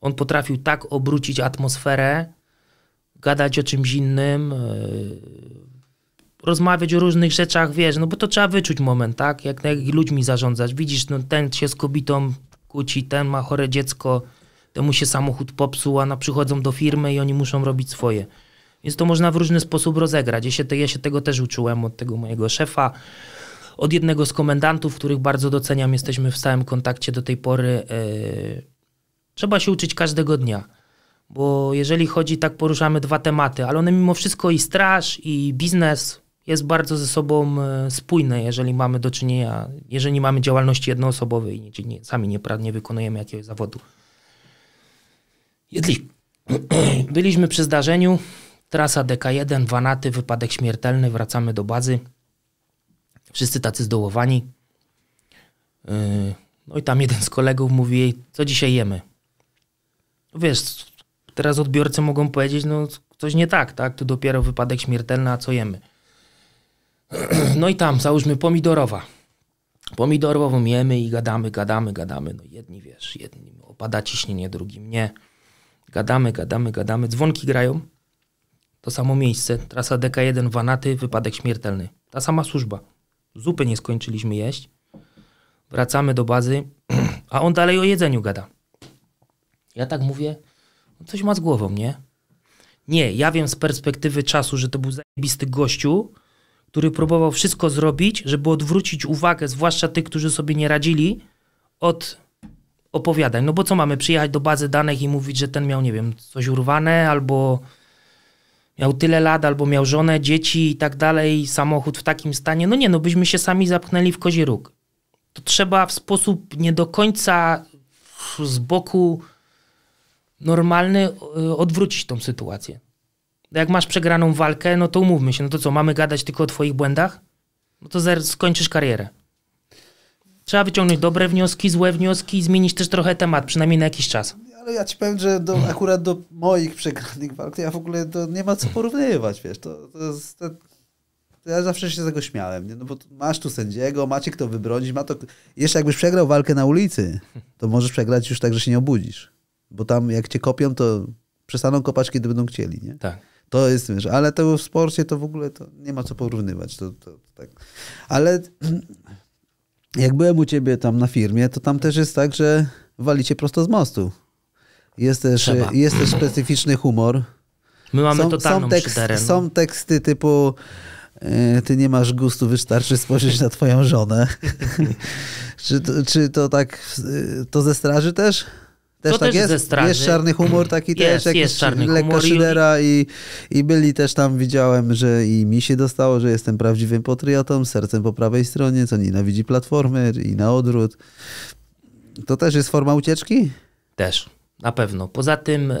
On potrafił tak obrócić atmosferę, gadać o czymś innym, y, rozmawiać o różnych rzeczach, wiesz, no bo to trzeba wyczuć moment, tak? Jak, jak ludźmi zarządzać. Widzisz, no ten się z kobietą kłóci, ten ma chore dziecko, temu się samochód popsuł, a na przychodzą do firmy i oni muszą robić swoje. Więc to można w różny sposób rozegrać. Ja się, ja się tego też uczyłem od tego mojego szefa, od jednego z komendantów, których bardzo doceniam, jesteśmy w stałym kontakcie do tej pory. Yy, trzeba się uczyć każdego dnia bo jeżeli chodzi, tak poruszamy dwa tematy, ale one mimo wszystko i straż, i biznes jest bardzo ze sobą e, spójne, jeżeli mamy do czynienia, jeżeli mamy działalności jednoosobowej i nie, sami nie, nie wykonujemy jakiegoś zawodu. Jedli. Byliśmy przy zdarzeniu, trasa DK1, Wanaty, wypadek śmiertelny, wracamy do bazy. Wszyscy tacy zdołowani. E, no i tam jeden z kolegów mówi jej, co dzisiaj jemy? Wiesz, teraz odbiorcy mogą powiedzieć, no coś nie tak, tak? Tu dopiero wypadek śmiertelny, a co jemy? No i tam, załóżmy pomidorowa. Pomidorową jemy i gadamy, gadamy, gadamy. No jedni wiesz, jedni opada ciśnienie, drugim nie. Gadamy, gadamy, gadamy. Dzwonki grają. To samo miejsce. Trasa DK1 Wanaty, wypadek śmiertelny. Ta sama służba. Zupy nie skończyliśmy jeść. Wracamy do bazy, a on dalej o jedzeniu gada. Ja tak mówię, no coś ma z głową, nie? Nie, ja wiem z perspektywy czasu, że to był zajebisty gościu, który próbował wszystko zrobić, żeby odwrócić uwagę, zwłaszcza tych, którzy sobie nie radzili, od opowiadań. No bo co mamy, przyjechać do bazy danych i mówić, że ten miał, nie wiem, coś urwane, albo miał tyle lat, albo miał żonę, dzieci i tak dalej, samochód w takim stanie. No nie, no byśmy się sami zapchnęli w kozi róg. To trzeba w sposób nie do końca z boku normalny y, odwrócić tą sytuację. No jak masz przegraną walkę, no to umówmy się, no to co, mamy gadać tylko o twoich błędach? No to skończysz karierę. Trzeba wyciągnąć dobre wnioski, złe wnioski i zmienić też trochę temat, przynajmniej na jakiś czas. Ale ja ci powiem, że do, mhm. akurat do moich przegranych walk, to ja w ogóle to nie ma co porównywać, wiesz, to, to jest... To ja zawsze się z tego śmiałem, nie? no bo masz tu sędziego, macie kto wybronić, ma to... Jeszcze jakbyś przegrał walkę na ulicy, to możesz przegrać już tak, że się nie obudzisz. Bo tam jak cię kopią, to przestaną kopać, kiedy będą chcieli, nie? Tak. To jest, wiesz, ale to w sporcie to w ogóle to nie ma co porównywać. To, to, to tak. Ale jak byłem u ciebie tam na firmie, to tam też jest tak, że walicie prosto z mostu. Jest też, jest też specyficzny humor. My mamy są, totalną są, tekst, no. są teksty typu e, ty nie masz gustu, wystarczy spojrzeć na twoją żonę. czy, to, czy to tak, e, to ze straży też? Też to tak też jest? Ze straży. Jest czarny humor taki jest, też, jakiś jest czarny i, i byli też tam, widziałem, że i mi się dostało, że jestem prawdziwym patriotą, sercem po prawej stronie, co nienawidzi Platformy i na odwrót. To też jest forma ucieczki? Też. Na pewno. Poza tym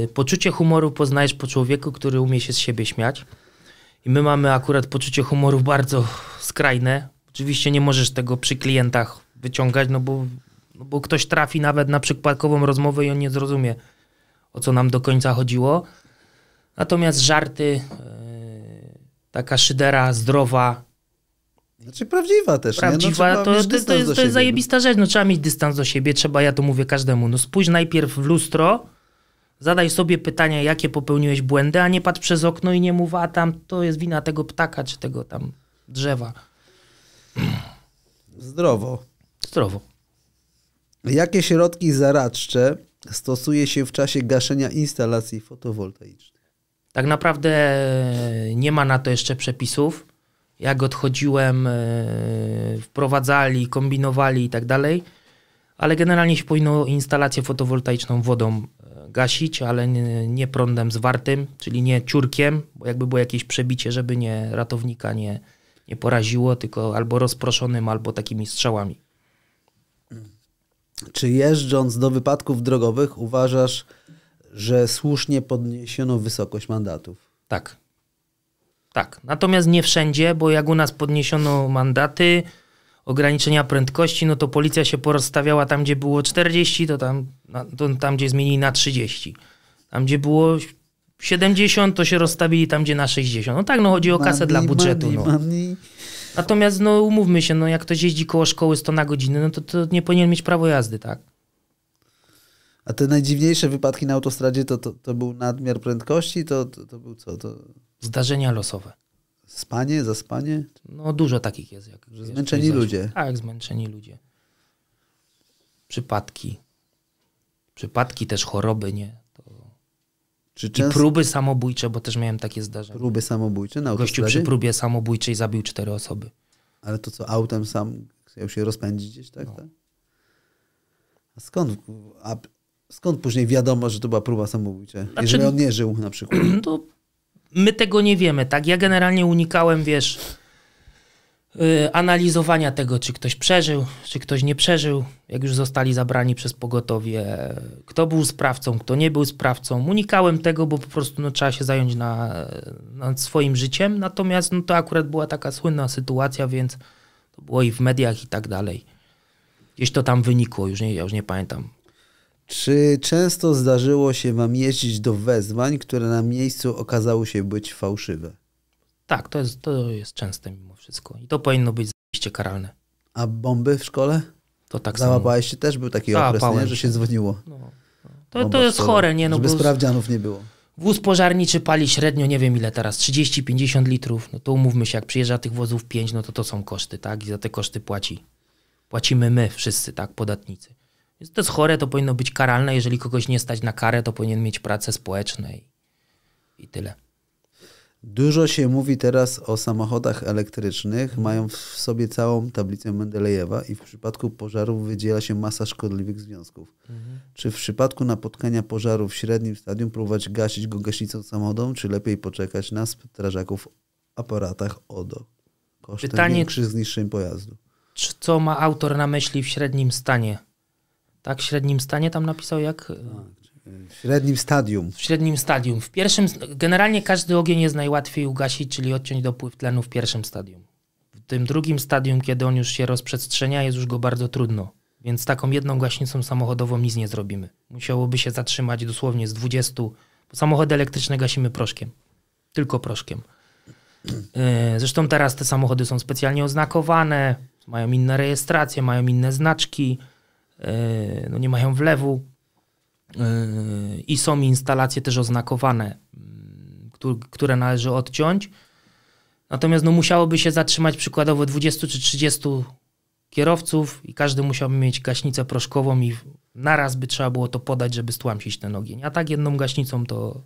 yy, poczucie humoru poznajesz po człowieku, który umie się z siebie śmiać. I my mamy akurat poczucie humoru bardzo skrajne. Oczywiście nie możesz tego przy klientach wyciągać, no bo no bo ktoś trafi nawet na przykładkową rozmowę i on nie zrozumie, o co nam do końca chodziło. Natomiast żarty, e, taka szydera zdrowa. Znaczy prawdziwa też, no, Prawdziwa, no, to, to, to, jest, to no. jest zajebista rzecz, no trzeba mieć dystans do siebie, trzeba, ja to mówię każdemu, no spójrz najpierw w lustro, zadaj sobie pytania, jakie popełniłeś błędy, a nie patrz przez okno i nie mów, a tam to jest wina tego ptaka, czy tego tam drzewa. Zdrowo. Zdrowo. Jakie środki zaradcze stosuje się w czasie gaszenia instalacji fotowoltaicznych? Tak naprawdę e, nie ma na to jeszcze przepisów. Jak odchodziłem, e, wprowadzali, kombinowali i tak dalej, ale generalnie się powinno instalację fotowoltaiczną wodą e, gasić, ale nie prądem zwartym, czyli nie ciurkiem, bo jakby było jakieś przebicie, żeby nie ratownika nie, nie poraziło, tylko albo rozproszonym, albo takimi strzałami. Czy jeżdżąc do wypadków drogowych uważasz, że słusznie podniesiono wysokość mandatów? Tak. Tak. Natomiast nie wszędzie, bo jak u nas podniesiono mandaty, ograniczenia prędkości, no to policja się porozstawiała tam, gdzie było 40, to tam, to tam gdzie zmienili na 30. Tam, gdzie było 70, to się rozstawili tam, gdzie na 60. No tak, no chodzi o kasę money, dla budżetu. Money, no. money. Natomiast no umówmy się, no jak ktoś jeździ koło szkoły 100 na godzinę, no to, to nie powinien mieć prawo jazdy, tak? A te najdziwniejsze wypadki na autostradzie to, to, to był nadmiar prędkości, to, to, to był co? To... Zdarzenia losowe. Spanie, zaspanie? No dużo takich jest. Jak, zmęczeni ludzie. Tak, zmęczeni ludzie. Przypadki. Przypadki też choroby, nie? Czy często... I próby samobójcze, bo też miałem takie zdarzenie. Próby samobójcze na autostradzie? Gościu przy próbie samobójczej zabił cztery osoby. Ale to co, autem sam chciał się rozpędzić gdzieś, tak? No. tak? A skąd, a skąd później wiadomo, że to była próba samobójcza? Znaczy, jeżeli on nie żył na przykład. To my tego nie wiemy, tak? Ja generalnie unikałem, wiesz Y, analizowania tego, czy ktoś przeżył, czy ktoś nie przeżył, jak już zostali zabrani przez pogotowie, kto był sprawcą, kto nie był sprawcą. Unikałem tego, bo po prostu no, trzeba się zająć na, nad swoim życiem, natomiast no, to akurat była taka słynna sytuacja, więc to było i w mediach i tak dalej. Gdzieś to tam wynikło, już nie, ja już nie pamiętam. Czy często zdarzyło się wam jeździć do wezwań, które na miejscu okazały się być fałszywe? Tak, to jest, to jest częste mimo wszystko. I to powinno być zajebiście karalne. A bomby w szkole? To tak Załapałeś samo. się też, był taki okres, nie, że się dzwoniło. No, no. To, to jest chore, nie? No, żeby bo sprawdzianów nie było. Wóz pożarniczy pali średnio, nie wiem ile teraz, 30-50 litrów, no to umówmy się, jak przyjeżdża tych wozów 5, no to to są koszty, tak? I za te koszty płaci. Płacimy my wszyscy, tak? Podatnicy. Więc to jest chore, to powinno być karalne. Jeżeli kogoś nie stać na karę, to powinien mieć pracę społeczną i, i tyle. Dużo się mówi teraz o samochodach elektrycznych. Mają w sobie całą tablicę Mendelejewa i w przypadku pożarów wydziela się masa szkodliwych związków. Mhm. Czy w przypadku napotkania pożaru w średnim stadium próbować gasić go gaśnicą samochodą, czy lepiej poczekać na strażaków w aparatach ODO? Kosztem Pytanie, większych zniszczeń pojazdu. Czy co ma autor na myśli w średnim stanie? Tak, w średnim stanie tam napisał jak... Tak. W średnim stadium. W średnim stadium. W pierwszym, generalnie każdy ogień jest najłatwiej ugasić, czyli odciąć dopływ tlenu w pierwszym stadium. W tym drugim stadium, kiedy on już się rozprzestrzenia, jest już go bardzo trudno. Więc taką jedną gaśnicą samochodową nic nie zrobimy. Musiałoby się zatrzymać dosłownie z 20. Samochody elektryczne gasimy proszkiem. Tylko proszkiem. E, zresztą teraz te samochody są specjalnie oznakowane, mają inne rejestracje, mają inne znaczki, e, no nie mają wlewu. Yy, i są instalacje też oznakowane, mm, które należy odciąć. Natomiast no, musiałoby się zatrzymać przykładowo 20 czy 30 kierowców i każdy musiałby mieć gaśnicę proszkową i naraz by trzeba było to podać, żeby stłamsić ten ogień. A tak jedną gaśnicą to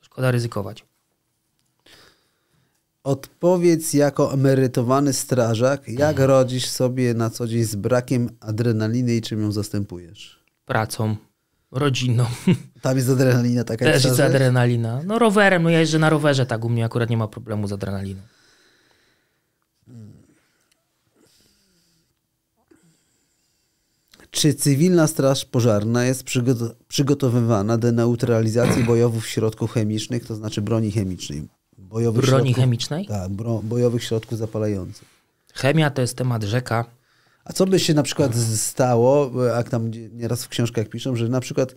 szkoda ryzykować. Odpowiedz jako emerytowany strażak, jak mhm. rodzisz sobie na co dzień z brakiem adrenaliny i czym ją zastępujesz? Pracą rodziną. Tam jest adrenalina taka. Też jest adrenalina. No rowerem, no ja jeżdżę na rowerze, tak u mnie akurat nie ma problemu z adrenaliną. Czy cywilna straż pożarna jest przygotowywana do neutralizacji bojowych środków chemicznych, to znaczy broni chemicznej? Bojowych broni środków, chemicznej? Tak, bro, bojowych środków zapalających. Chemia to jest temat rzeka. A co by się na przykład stało, jak tam nieraz w książkach piszą, że na przykład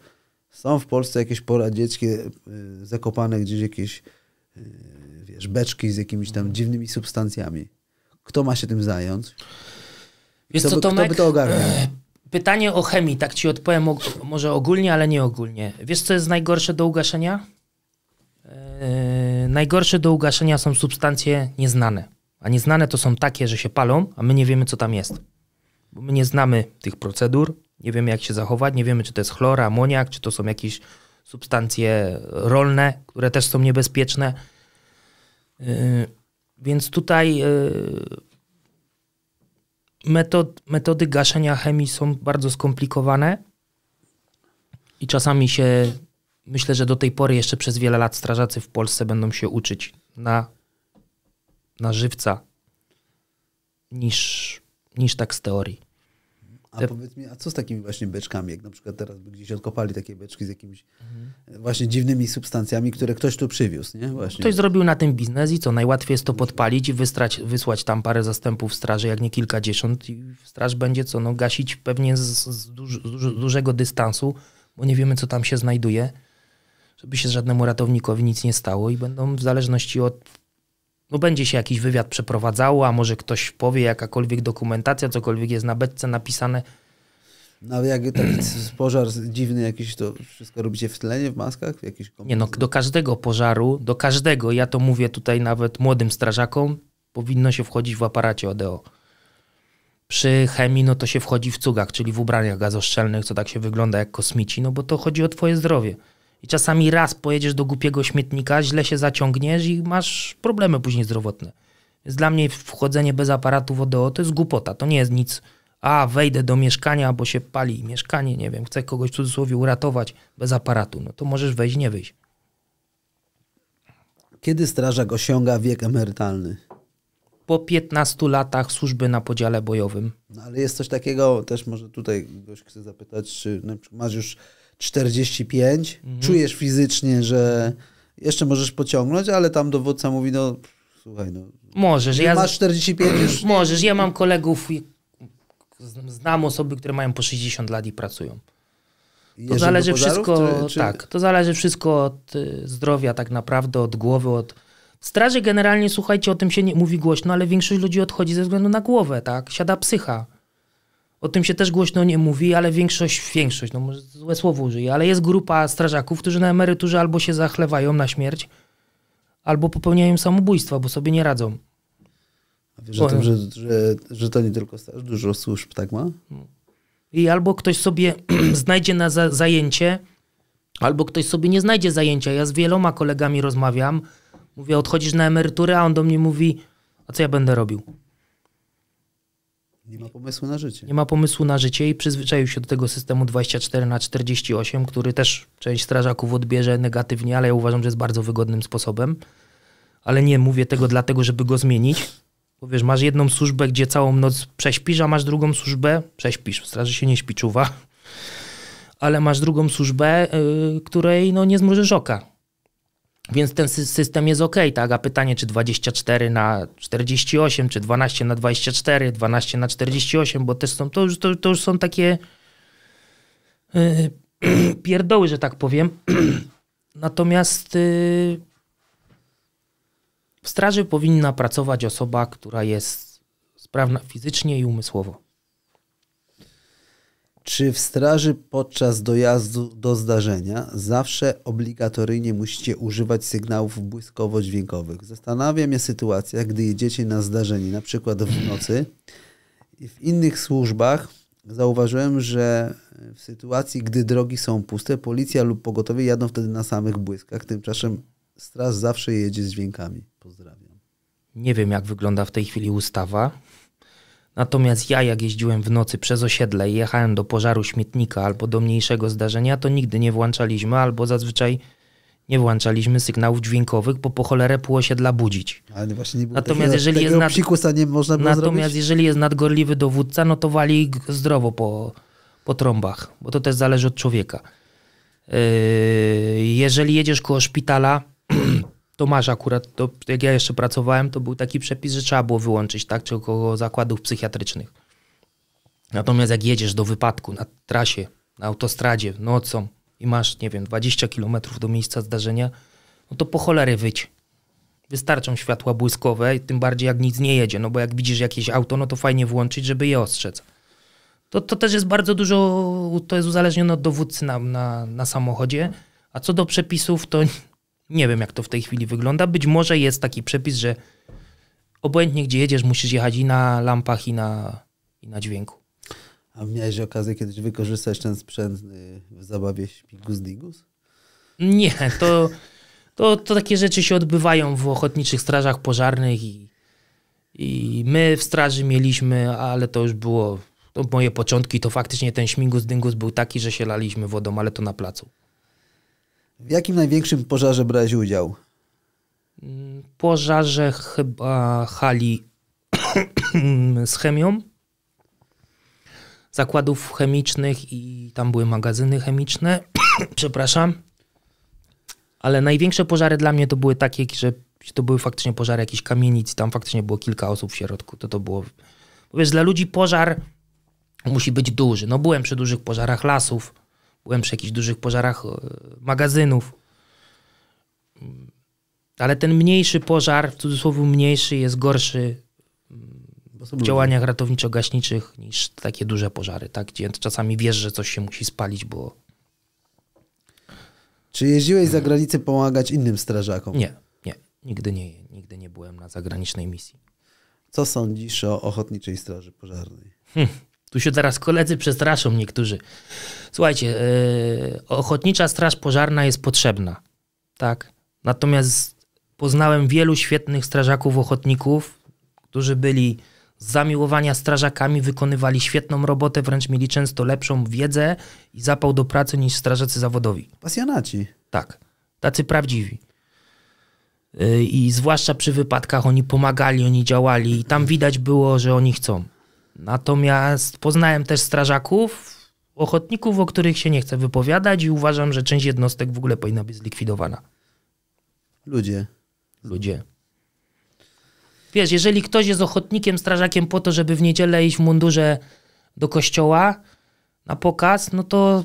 są w Polsce jakieś dzieckie y, zakopane gdzieś jakieś y, wiesz, beczki z jakimiś tam mhm. dziwnymi substancjami. Kto ma się tym zająć? Wiesz kto, co, Tomek, kto by to ogarniał? E, pytanie o chemii, tak ci odpowiem może ogólnie, ale nie ogólnie. Wiesz, co jest najgorsze do ugaszenia? E, najgorsze do ugaszenia są substancje nieznane. A nieznane to są takie, że się palą, a my nie wiemy, co tam jest bo my nie znamy tych procedur, nie wiemy jak się zachować, nie wiemy czy to jest chlora, amoniak, czy to są jakieś substancje rolne, które też są niebezpieczne. Yy, więc tutaj yy, metod, metody gaszenia chemii są bardzo skomplikowane i czasami się, myślę, że do tej pory jeszcze przez wiele lat strażacy w Polsce będą się uczyć na, na żywca niż niż tak z teorii. A Te... powiedz mi, a co z takimi właśnie beczkami, jak na przykład teraz by gdzieś odkopali takie beczki z jakimiś mhm. właśnie dziwnymi substancjami, które ktoś tu przywiózł, nie? Właśnie. Ktoś zrobił na tym biznes i co, najłatwiej jest to podpalić i wystrać, wysłać tam parę zastępów straży, jak nie kilkadziesiąt i straż będzie co, no gasić pewnie z, z, duż, z dużego dystansu, bo nie wiemy, co tam się znajduje, żeby się żadnemu ratownikowi nic nie stało i będą w zależności od no będzie się jakiś wywiad przeprowadzało, a może ktoś powie, jakakolwiek dokumentacja, cokolwiek jest na beczce napisane. No jak taki pożar dziwny jakiś, to wszystko robicie w tlenie, w maskach? W jakiś nie no, do każdego pożaru, do każdego, ja to mówię tutaj nawet młodym strażakom, powinno się wchodzić w aparacie ODO. Przy chemii no to się wchodzi w cugach, czyli w ubraniach gazoszczelnych, co tak się wygląda jak kosmici, no bo to chodzi o twoje zdrowie. I czasami raz pojedziesz do głupiego śmietnika, źle się zaciągniesz i masz problemy później zdrowotne. Więc dla mnie wchodzenie bez aparatu ODO to jest głupota, to nie jest nic. A, wejdę do mieszkania, bo się pali mieszkanie, nie wiem, chcę kogoś w cudzysłowie uratować bez aparatu. No to możesz wejść, nie wyjść. Kiedy strażak osiąga wiek emerytalny? Po 15 latach służby na podziale bojowym. No ale jest coś takiego, też może tutaj ktoś chce zapytać, czy na przykład masz już 45, mhm. czujesz fizycznie, że jeszcze możesz pociągnąć, ale tam dowódca mówi, no słuchaj, no. Możesz, ja. Masz 45 już. Możesz, ja mam kolegów, znam osoby, które mają po 60 lat i pracują. To zależy pożarów, wszystko, czy, tak, to zależy wszystko od y, zdrowia tak naprawdę, od głowy, od... straży generalnie, słuchajcie, o tym się nie mówi głośno, ale większość ludzi odchodzi ze względu na głowę, tak? Siada psycha. O tym się też głośno nie mówi, ale większość, większość, no może złe słowo użyję, ale jest grupa strażaków, którzy na emeryturze albo się zachlewają na śmierć, albo popełniają samobójstwa, bo sobie nie radzą. A wiesz o tym, że, że, że to nie tylko straż, dużo służb tak ma? I albo ktoś sobie znajdzie na za zajęcie, albo ktoś sobie nie znajdzie zajęcia. Ja z wieloma kolegami rozmawiam, mówię, odchodzisz na emeryturę, a on do mnie mówi, a co ja będę robił? Nie ma pomysłu na życie. Nie ma pomysłu na życie i przyzwyczaił się do tego systemu 24 na 48, który też część strażaków odbierze negatywnie, ale ja uważam, że jest bardzo wygodnym sposobem. Ale nie mówię tego dlatego, żeby go zmienić. Bo wiesz, masz jedną służbę, gdzie całą noc prześpisz, a masz drugą służbę, prześpisz, w straży się nie śpiczuwa. Ale masz drugą służbę, yy, której no, nie zmrużysz oka więc ten system jest ok, tak? A pytanie, czy 24 na 48, czy 12 na 24, 12 na 48, bo też są, to już, to, to już są takie yy, pierdoły, że tak powiem. Natomiast yy, w straży powinna pracować osoba, która jest sprawna fizycznie i umysłowo. Czy w straży podczas dojazdu do zdarzenia zawsze obligatoryjnie musicie używać sygnałów błyskowo-dźwiękowych? Zastanawiam się sytuacja, gdy jedziecie na zdarzenie, na przykład w nocy. I w innych służbach zauważyłem, że w sytuacji, gdy drogi są puste, policja lub pogotowie jadą wtedy na samych błyskach. Tymczasem straż zawsze jedzie z dźwiękami. Pozdrawiam. Nie wiem, jak wygląda w tej chwili ustawa, Natomiast ja, jak jeździłem w nocy przez osiedle i jechałem do pożaru śmietnika albo do mniejszego zdarzenia, to nigdy nie włączaliśmy albo zazwyczaj nie włączaliśmy sygnałów dźwiękowych, bo po cholerę pół osiedla budzić. Ale właśnie nie było natomiast takiego, jeżeli jest nad... nie można było Natomiast zrobić? jeżeli jest nadgorliwy dowódca, no to wali zdrowo po, po trąbach, bo to też zależy od człowieka. Yy, jeżeli jedziesz koło szpitala, to masz akurat, to jak ja jeszcze pracowałem, to był taki przepis, że trzeba było wyłączyć, tak, czy około zakładów psychiatrycznych. Natomiast jak jedziesz do wypadku na trasie, na autostradzie nocą i masz, nie wiem, 20 km do miejsca zdarzenia, no to po cholery wyć. Wystarczą światła błyskowe, tym bardziej jak nic nie jedzie, no bo jak widzisz jakieś auto, no to fajnie włączyć, żeby je ostrzec. To, to też jest bardzo dużo, to jest uzależnione od dowódcy na, na, na samochodzie. A co do przepisów, to nie wiem, jak to w tej chwili wygląda. Być może jest taki przepis, że obojętnie gdzie jedziesz, musisz jechać i na lampach, i na, i na dźwięku. A miałeś okazję kiedyś wykorzystać ten sprzęt y, w zabawie śmigus digus? Nie, to, to, to takie rzeczy się odbywają w ochotniczych strażach pożarnych i, i my w straży mieliśmy, ale to już było, to moje początki, to faktycznie ten śmigus dyngus był taki, że się laliśmy wodą, ale to na placu. W jakim największym pożarze brałeś udział? Mm, pożarze chyba hali z chemią, zakładów chemicznych i tam były magazyny chemiczne. Przepraszam. Ale największe pożary dla mnie to były takie, że to były faktycznie pożary jakichś kamienic, tam faktycznie było kilka osób w środku, to to było... Wiesz, dla ludzi pożar musi być duży. No byłem przy dużych pożarach lasów, byłem przy jakichś dużych pożarach e, magazynów. Ale ten mniejszy pożar, w cudzysłowie mniejszy, jest gorszy mm, w działaniach ratowniczo-gaśniczych niż takie duże pożary, tak? gdzie czasami wiesz, że coś się musi spalić, bo... Czy jeździłeś za granicę pomagać innym strażakom? Nie, nie. Nigdy nie, nigdy nie byłem na zagranicznej misji. Co sądzisz o Ochotniczej Straży Pożarnej? Hm. Tu się zaraz koledzy przestraszą niektórzy. Słuchajcie, yy, ochotnicza straż pożarna jest potrzebna, tak? Natomiast poznałem wielu świetnych strażaków ochotników, którzy byli z zamiłowania strażakami, wykonywali świetną robotę, wręcz mieli często lepszą wiedzę i zapał do pracy niż strażacy zawodowi. Pasjonaci. Tak, tacy prawdziwi. Yy, I zwłaszcza przy wypadkach oni pomagali, oni działali i tam widać było, że oni chcą. Natomiast poznałem też strażaków, ochotników, o których się nie chcę wypowiadać i uważam, że część jednostek w ogóle powinna być zlikwidowana. Ludzie. Ludzie. Wiesz, jeżeli ktoś jest ochotnikiem, strażakiem po to, żeby w niedzielę iść w mundurze do kościoła na pokaz, no to...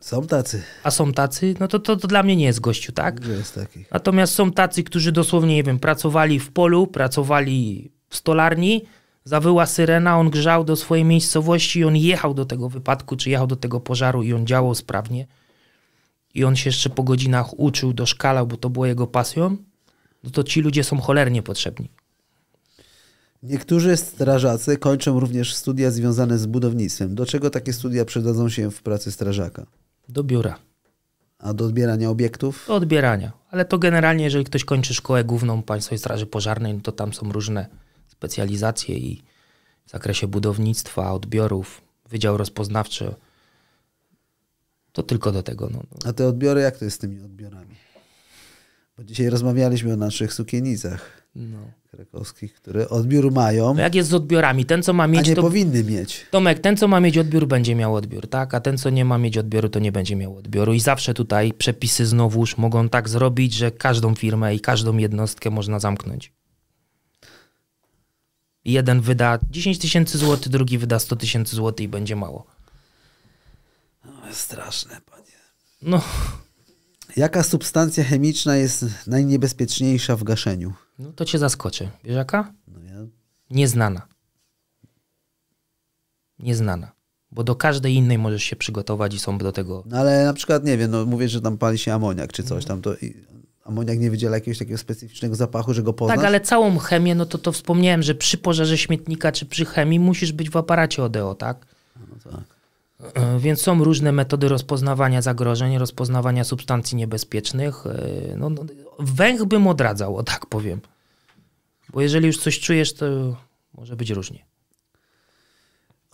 Są tacy. A są tacy? No to, to, to dla mnie nie jest gościu, tak? Nie jest takich. Natomiast są tacy, którzy dosłownie, nie wiem, pracowali w polu, pracowali w stolarni, Zawyła syrena, on grzał do swojej miejscowości i on jechał do tego wypadku, czy jechał do tego pożaru i on działał sprawnie. I on się jeszcze po godzinach uczył, doszkalał, bo to było jego pasją. No to ci ludzie są cholernie potrzebni. Niektórzy strażacy kończą również studia związane z budownictwem. Do czego takie studia przydadzą się w pracy strażaka? Do biura. A do odbierania obiektów? Do odbierania. Ale to generalnie, jeżeli ktoś kończy szkołę główną Państwowej Straży Pożarnej, no to tam są różne specjalizacje i w zakresie budownictwa, odbiorów, wydział rozpoznawczy. To tylko do tego. No. A te odbiory, jak to jest z tymi odbiorami? Bo dzisiaj rozmawialiśmy o naszych sukienicach no. krakowskich, które odbiór mają. No jak jest z odbiorami? Ten, co ma mieć. A nie to... powinny mieć. Tomek, ten, co ma mieć odbiór, będzie miał odbiór, tak? A ten, co nie ma mieć odbioru, to nie będzie miał odbioru. I zawsze tutaj przepisy znowuż mogą tak zrobić, że każdą firmę i każdą jednostkę można zamknąć. Jeden wyda 10 tysięcy złotych, drugi wyda 100 tysięcy złotych i będzie mało. No, straszne, panie. No. Jaka substancja chemiczna jest najniebezpieczniejsza w gaszeniu? No to cię zaskoczy. Wiesz jaka? No ja... Nieznana. Nieznana. Bo do każdej innej możesz się przygotować i są do tego. No ale na przykład, nie wiem, no mówię, że tam pali się amoniak czy coś mhm. tam, to amoniak nie wydziela jakiegoś takiego specyficznego zapachu, że go poznasz. Tak, ale całą chemię, no to to wspomniałem, że przy pożarze śmietnika czy przy chemii musisz być w aparacie ODO, tak? No tak. E, więc są różne metody rozpoznawania zagrożeń, rozpoznawania substancji niebezpiecznych. E, no, no, węch bym odradzał, o tak powiem. Bo jeżeli już coś czujesz, to może być różnie.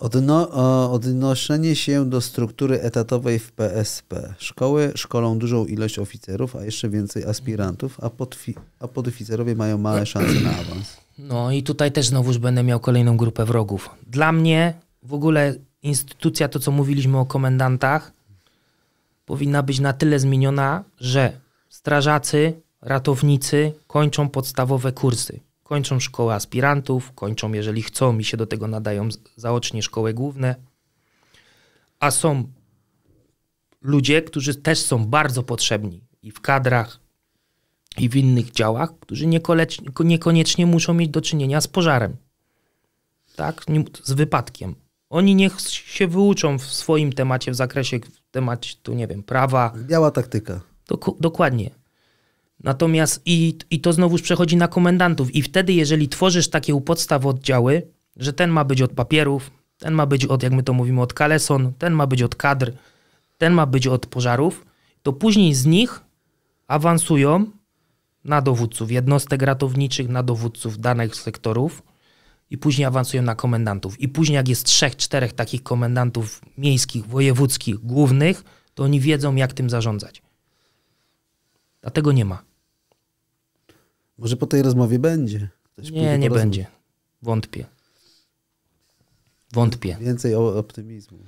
Odno, odnoszenie się do struktury etatowej w PSP. Szkoły szkolą dużą ilość oficerów, a jeszcze więcej aspirantów, a, podfi, a podoficerowie mają małe szanse na awans. No i tutaj też znowuż będę miał kolejną grupę wrogów. Dla mnie w ogóle instytucja, to co mówiliśmy o komendantach, powinna być na tyle zmieniona, że strażacy, ratownicy kończą podstawowe kursy kończą szkołę aspirantów, kończą, jeżeli chcą i się do tego nadają, zaocznie szkoły główne. A są ludzie, którzy też są bardzo potrzebni i w kadrach, i w innych działach, którzy niekoniecznie muszą mieć do czynienia z pożarem, tak, z wypadkiem. Oni niech się wyuczą w swoim temacie, w zakresie, w temacie, tu nie wiem, prawa. Biała taktyka. Dok dokładnie. Natomiast i, i to znowuż przechodzi na komendantów. I wtedy, jeżeli tworzysz takie u podstaw oddziały, że ten ma być od papierów, ten ma być od, jak my to mówimy, od kaleson, ten ma być od kadr, ten ma być od pożarów, to później z nich awansują na dowódców jednostek ratowniczych, na dowódców danych sektorów i później awansują na komendantów. I później jak jest trzech, czterech takich komendantów miejskich, wojewódzkich, głównych, to oni wiedzą, jak tym zarządzać. Dlatego nie ma. Może po tej rozmowie będzie. Ktoś nie, nie będzie. Wątpię. Wątpię. Więcej optymizmu.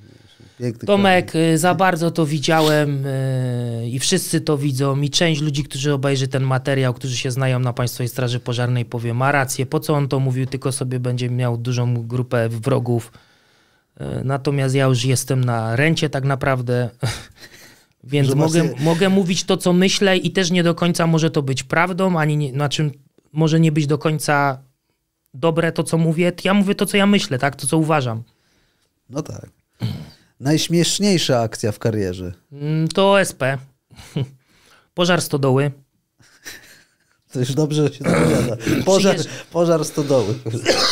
Piękny Tomek, kraj. Y, za bardzo to widziałem y, i wszyscy to widzą. I część ludzi, którzy obejrzy ten materiał, którzy się znają na Państwowej Straży Pożarnej, powie, ma rację, po co on to mówił, tylko sobie będzie miał dużą grupę wrogów. Y, natomiast ja już jestem na rencie tak naprawdę. Więc mogę, mogę mówić to, co myślę i też nie do końca może to być prawdą, ani nie, na czym może nie być do końca dobre to, co mówię. Ja mówię to, co ja myślę, tak? To, co uważam. No tak. Najśmieszniejsza akcja w karierze? Mm, to OSP. Pożar stodoły. To już dobrze się zapowiada. Pożar, pożar stodoły.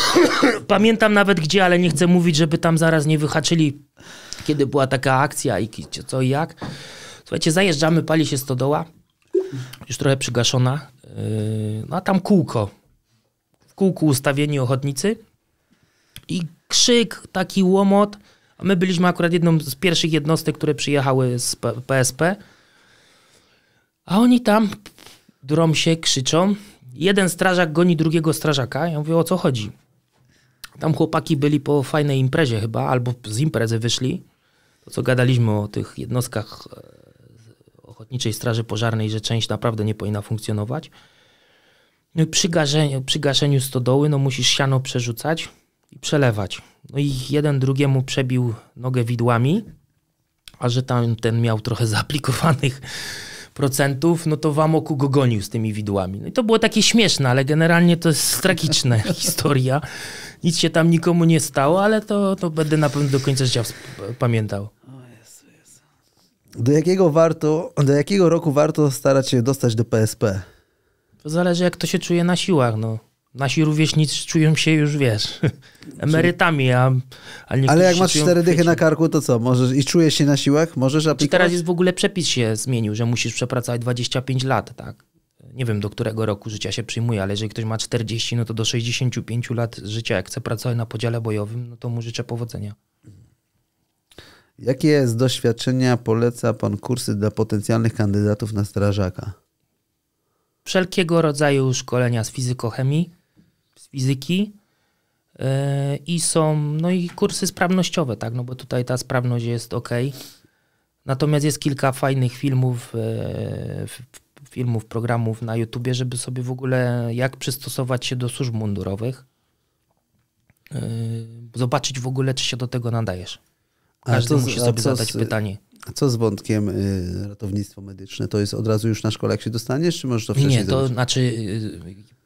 Pamiętam nawet gdzie, ale nie chcę mówić, żeby tam zaraz nie wyhaczyli, kiedy była taka akcja i co i jak. Słuchajcie, zajeżdżamy, pali się stodoła, już trochę przygaszona, yy, no a tam kółko. W kółku ustawieni ochotnicy i krzyk, taki łomot. A my byliśmy akurat jedną z pierwszych jednostek, które przyjechały z PSP. A oni tam drą się, krzyczą. Jeden strażak goni drugiego strażaka. Ja mówię, o co chodzi? Tam chłopaki byli po fajnej imprezie chyba, albo z imprezy wyszli. To co gadaliśmy o tych jednostkach e, Ochotniczej Straży Pożarnej, że część naprawdę nie powinna funkcjonować. No i przy, gaszeniu, przy gaszeniu stodoły no musisz siano przerzucać i przelewać. No i jeden drugiemu przebił nogę widłami, a że tam ten miał trochę zaaplikowanych procentów, no to Wamoku go gonił z tymi widłami. No i to było takie śmieszne, ale generalnie to jest tragiczna historia. Nic się tam nikomu nie stało, ale to, to będę na pewno do końca życia pamiętał. Do jakiego, warto, do jakiego roku warto starać się dostać do PSP? To zależy, jak to się czuje na siłach. No. Nasi rówieśnicy czują się już, wiesz, emerytami, a, a Ale jak masz cztery dychy na karku, to co? Możesz i czujesz się na siłach? Możesz aplikować? I teraz jest w ogóle przepis się zmienił, że musisz przepracować 25 lat, tak? Nie wiem, do którego roku życia się przyjmuje, ale jeżeli ktoś ma 40, no to do 65 lat życia, jak chce pracować na podziale bojowym, no to mu życzę powodzenia. Jakie z doświadczenia poleca pan kursy dla potencjalnych kandydatów na strażaka? Wszelkiego rodzaju szkolenia z fizykochemii, fizyki e, i są, no i kursy sprawnościowe, tak, no bo tutaj ta sprawność jest ok. Natomiast jest kilka fajnych filmów, e, filmów, programów na YouTubie, żeby sobie w ogóle jak przystosować się do służb mundurowych. E, zobaczyć w ogóle, czy się do tego nadajesz. Każdy musi sobie zadać z, pytanie. A co z wątkiem y, ratownictwo medyczne? To jest od razu już na szkole, jak się dostaniesz, czy możesz to wcześniej Nie, to zrobić? znaczy y,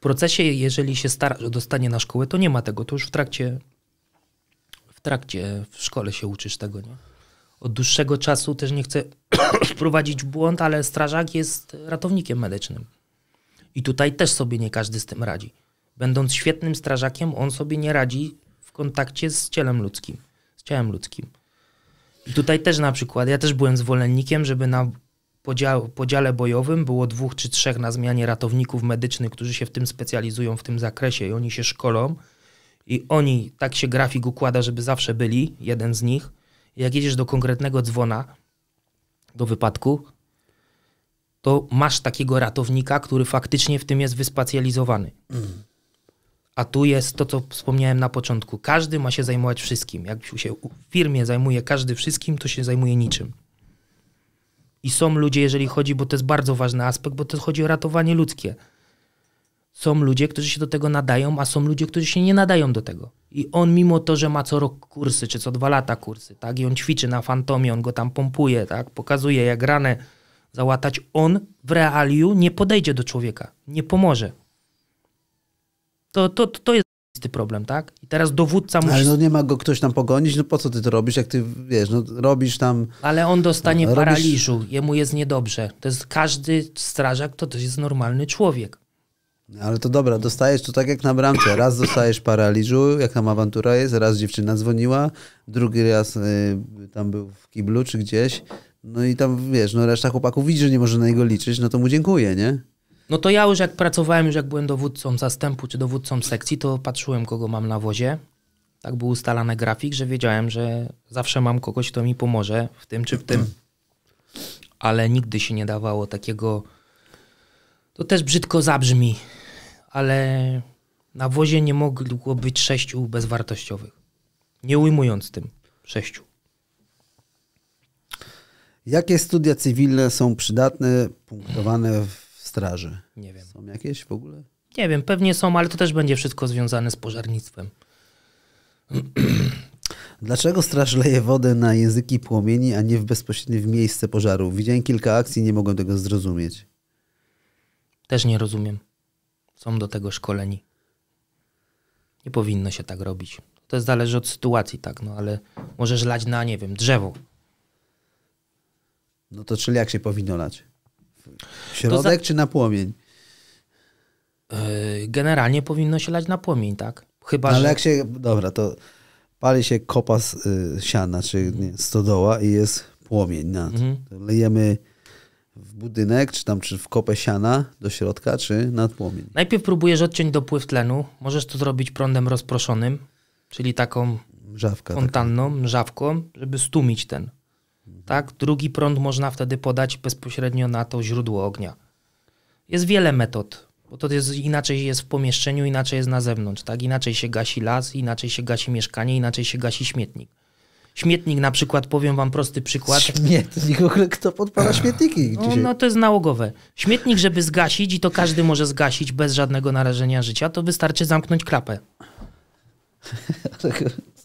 procesie, jeżeli się stara, że dostanie na szkołę, to nie ma tego. To już w trakcie, w trakcie w szkole się uczysz tego. Nie? Od dłuższego czasu też nie chcę wprowadzić w błąd, ale strażak jest ratownikiem medycznym. I tutaj też sobie nie każdy z tym radzi. Będąc świetnym strażakiem, on sobie nie radzi w kontakcie z cielem ludzkim. Z ciałem ludzkim. I tutaj też na przykład, ja też byłem zwolennikiem, żeby na podział, podziale bojowym było dwóch czy trzech na zmianie ratowników medycznych, którzy się w tym specjalizują w tym zakresie i oni się szkolą. I oni, tak się grafik układa, żeby zawsze byli, jeden z nich. Jak jedziesz do konkretnego dzwona, do wypadku, to masz takiego ratownika, który faktycznie w tym jest wyspecjalizowany. Mm. A tu jest to, co wspomniałem na początku. Każdy ma się zajmować wszystkim. Jak się w firmie zajmuje każdy wszystkim, to się zajmuje niczym i są ludzie, jeżeli chodzi, bo to jest bardzo ważny aspekt, bo to chodzi o ratowanie ludzkie. Są ludzie, którzy się do tego nadają, a są ludzie, którzy się nie nadają do tego. I on mimo to, że ma co rok kursy, czy co dwa lata kursy, tak, i on ćwiczy na fantomie, on go tam pompuje, tak, pokazuje jak ranę załatać, on w realiu nie podejdzie do człowieka, nie pomoże. To, to, to jest problem, tak? I teraz dowódca musi... Ale no nie ma go ktoś tam pogonić, no po co ty to robisz, jak ty, wiesz, no robisz tam... Ale on dostanie no, paraliżu, robisz... jemu jest niedobrze. To jest każdy strażak, to też jest normalny człowiek. Ale to dobra, dostajesz to tak jak na bramce. Raz dostajesz paraliżu, jak tam awantura jest, raz dziewczyna dzwoniła, drugi raz y, tam był w kiblu czy gdzieś. No i tam, wiesz, no reszta chłopaków widzi, że nie może na niego liczyć, no to mu dziękuję, nie? No to ja już jak pracowałem, już jak byłem dowódcą zastępu czy dowódcą sekcji, to patrzyłem, kogo mam na wozie. Tak był ustalany grafik, że wiedziałem, że zawsze mam kogoś, kto mi pomoże w tym czy w tym. Ale nigdy się nie dawało takiego. To też brzydko zabrzmi, ale na wozie nie mogło być sześciu bezwartościowych. Nie ujmując tym sześciu. Jakie studia cywilne są przydatne, punktowane w straży? Nie wiem. Są jakieś w ogóle? Nie wiem, pewnie są, ale to też będzie wszystko związane z pożarnictwem. Dlaczego straż leje wodę na języki płomieni, a nie w bezpośrednie w miejsce pożaru? Widziałem kilka akcji, nie mogłem tego zrozumieć. Też nie rozumiem. Są do tego szkoleni. Nie powinno się tak robić. To zależy od sytuacji, tak, no ale możesz lać na, nie wiem, drzewo. No to czyli jak się powinno lać? Środek za... czy na płomień? E, generalnie powinno się lać na płomień, tak? Chyba, no, ale że... jak się, dobra, to pali się kopa y, siana, czy mhm. nie, stodoła i jest płomień nad. Mhm. Lejemy w budynek, czy tam, czy w kopę siana do środka, czy nad płomień. Najpierw próbujesz odciąć dopływ tlenu. Możesz to zrobić prądem rozproszonym, czyli taką Żawka fontanną, taka. mrzawką, żeby stumić ten tak? Drugi prąd można wtedy podać bezpośrednio na to źródło ognia. Jest wiele metod, bo to jest inaczej jest w pomieszczeniu, inaczej jest na zewnątrz, tak? Inaczej się gasi las, inaczej się gasi mieszkanie, inaczej się gasi śmietnik. Śmietnik na przykład, powiem wam prosty przykład. Śmietnik, kto podpala śmietniki no, No to jest nałogowe. Śmietnik, żeby zgasić i to każdy może zgasić bez żadnego narażenia życia, to wystarczy zamknąć klapę.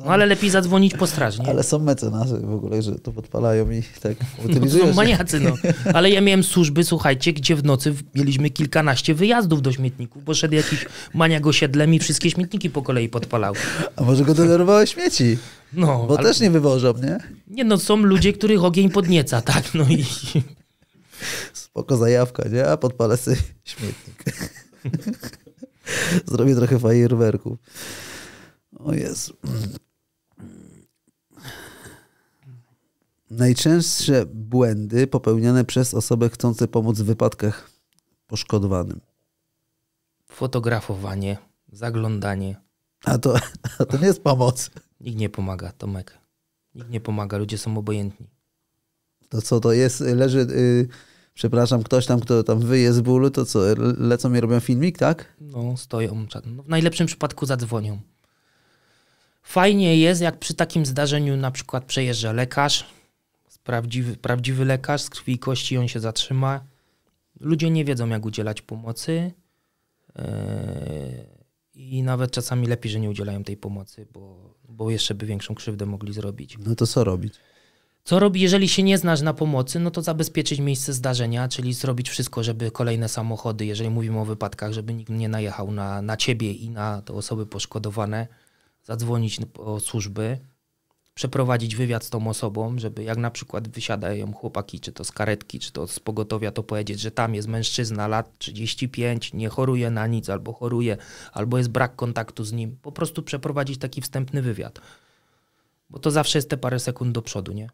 No ale lepiej zadzwonić po straż, nie? Ale są mecenasy w ogóle, że to podpalają i tak utylizują. No, są maniacy, no. Ale ja miałem służby, słuchajcie, gdzie w nocy mieliśmy kilkanaście wyjazdów do śmietników, bo szedł jakiś maniak osiedlem i wszystkie śmietniki po kolei podpalał. A może go denerwowały śmieci? No. Bo ale... też nie wywożą, nie? Nie, no są ludzie, których ogień podnieca, tak? No i... Spoko zajawka, nie? A podpalę sobie śmietnik. Zrobię trochę fajerwerków. O Jezu. Najczęstsze błędy popełniane przez osoby chcące pomóc w wypadkach poszkodowanym. Fotografowanie, zaglądanie. A to, a to nie jest pomoc. Nikt nie pomaga, Tomek. Nikt nie pomaga, ludzie są obojętni. To co to jest? Leży, yy, przepraszam, ktoś tam, kto tam wyje z bólu, to co? Lecą i robią filmik, tak? No, stoją. No, w najlepszym przypadku zadzwonią. Fajnie jest, jak przy takim zdarzeniu na przykład przejeżdża lekarz, prawdziwy, prawdziwy lekarz z krwi i kości, on się zatrzyma. Ludzie nie wiedzą, jak udzielać pomocy e, i nawet czasami lepiej, że nie udzielają tej pomocy, bo, bo jeszcze by większą krzywdę mogli zrobić. No to co robić? Co robi, jeżeli się nie znasz na pomocy, no to zabezpieczyć miejsce zdarzenia, czyli zrobić wszystko, żeby kolejne samochody, jeżeli mówimy o wypadkach, żeby nikt nie najechał na, na ciebie i na te osoby poszkodowane zadzwonić po służby, przeprowadzić wywiad z tą osobą, żeby jak na przykład wysiadają chłopaki, czy to z karetki, czy to z pogotowia, to powiedzieć, że tam jest mężczyzna lat 35, nie choruje na nic, albo choruje, albo jest brak kontaktu z nim. Po prostu przeprowadzić taki wstępny wywiad. Bo to zawsze jest te parę sekund do przodu, nie?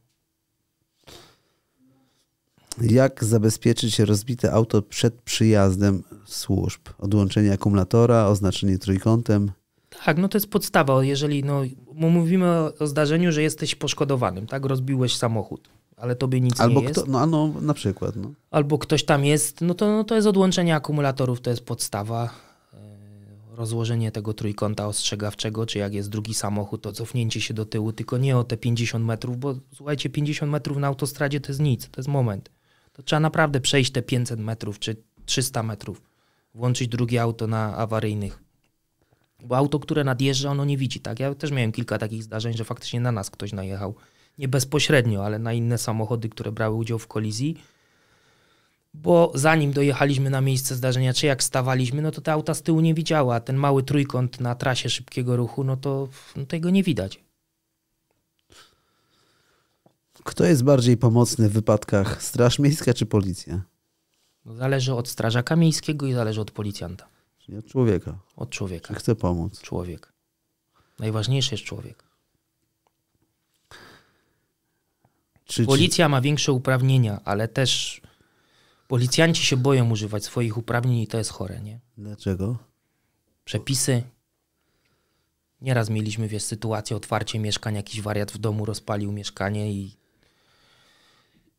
Jak zabezpieczyć rozbite auto przed przyjazdem służb? Odłączenie akumulatora, oznaczenie trójkątem, tak, no to jest podstawa, jeżeli no, mówimy o zdarzeniu, że jesteś poszkodowanym, tak, rozbiłeś samochód, ale tobie nic Albo nie kto, jest. No, no na przykład. No. Albo ktoś tam jest, no to, no to jest odłączenie akumulatorów, to jest podstawa. E, rozłożenie tego trójkąta ostrzegawczego, czy jak jest drugi samochód, to cofnięcie się do tyłu, tylko nie o te 50 metrów, bo słuchajcie, 50 metrów na autostradzie to jest nic, to jest moment. To trzeba naprawdę przejść te 500 metrów, czy 300 metrów, włączyć drugie auto na awaryjnych bo auto, które nadjeżdża, ono nie widzi, tak? Ja też miałem kilka takich zdarzeń, że faktycznie na nas ktoś najechał. Nie bezpośrednio, ale na inne samochody, które brały udział w kolizji. Bo zanim dojechaliśmy na miejsce zdarzenia, czy jak stawaliśmy, no to te auta z tyłu nie widziała. Ten mały trójkąt na trasie szybkiego ruchu, no to no tego nie widać. Kto jest bardziej pomocny w wypadkach? Straż miejska czy policja? No zależy od strażaka miejskiego i zależy od policjanta. Czyli od człowieka. Od człowieka. Czy pomóc. Człowiek. Najważniejszy jest człowiek. Czy Policja ma większe uprawnienia, ale też policjanci się boją używać swoich uprawnień i to jest chore, nie? Dlaczego? Przepisy. Nieraz mieliśmy, wiesz, sytuację, otwarcie mieszkań, jakiś wariat w domu rozpalił mieszkanie i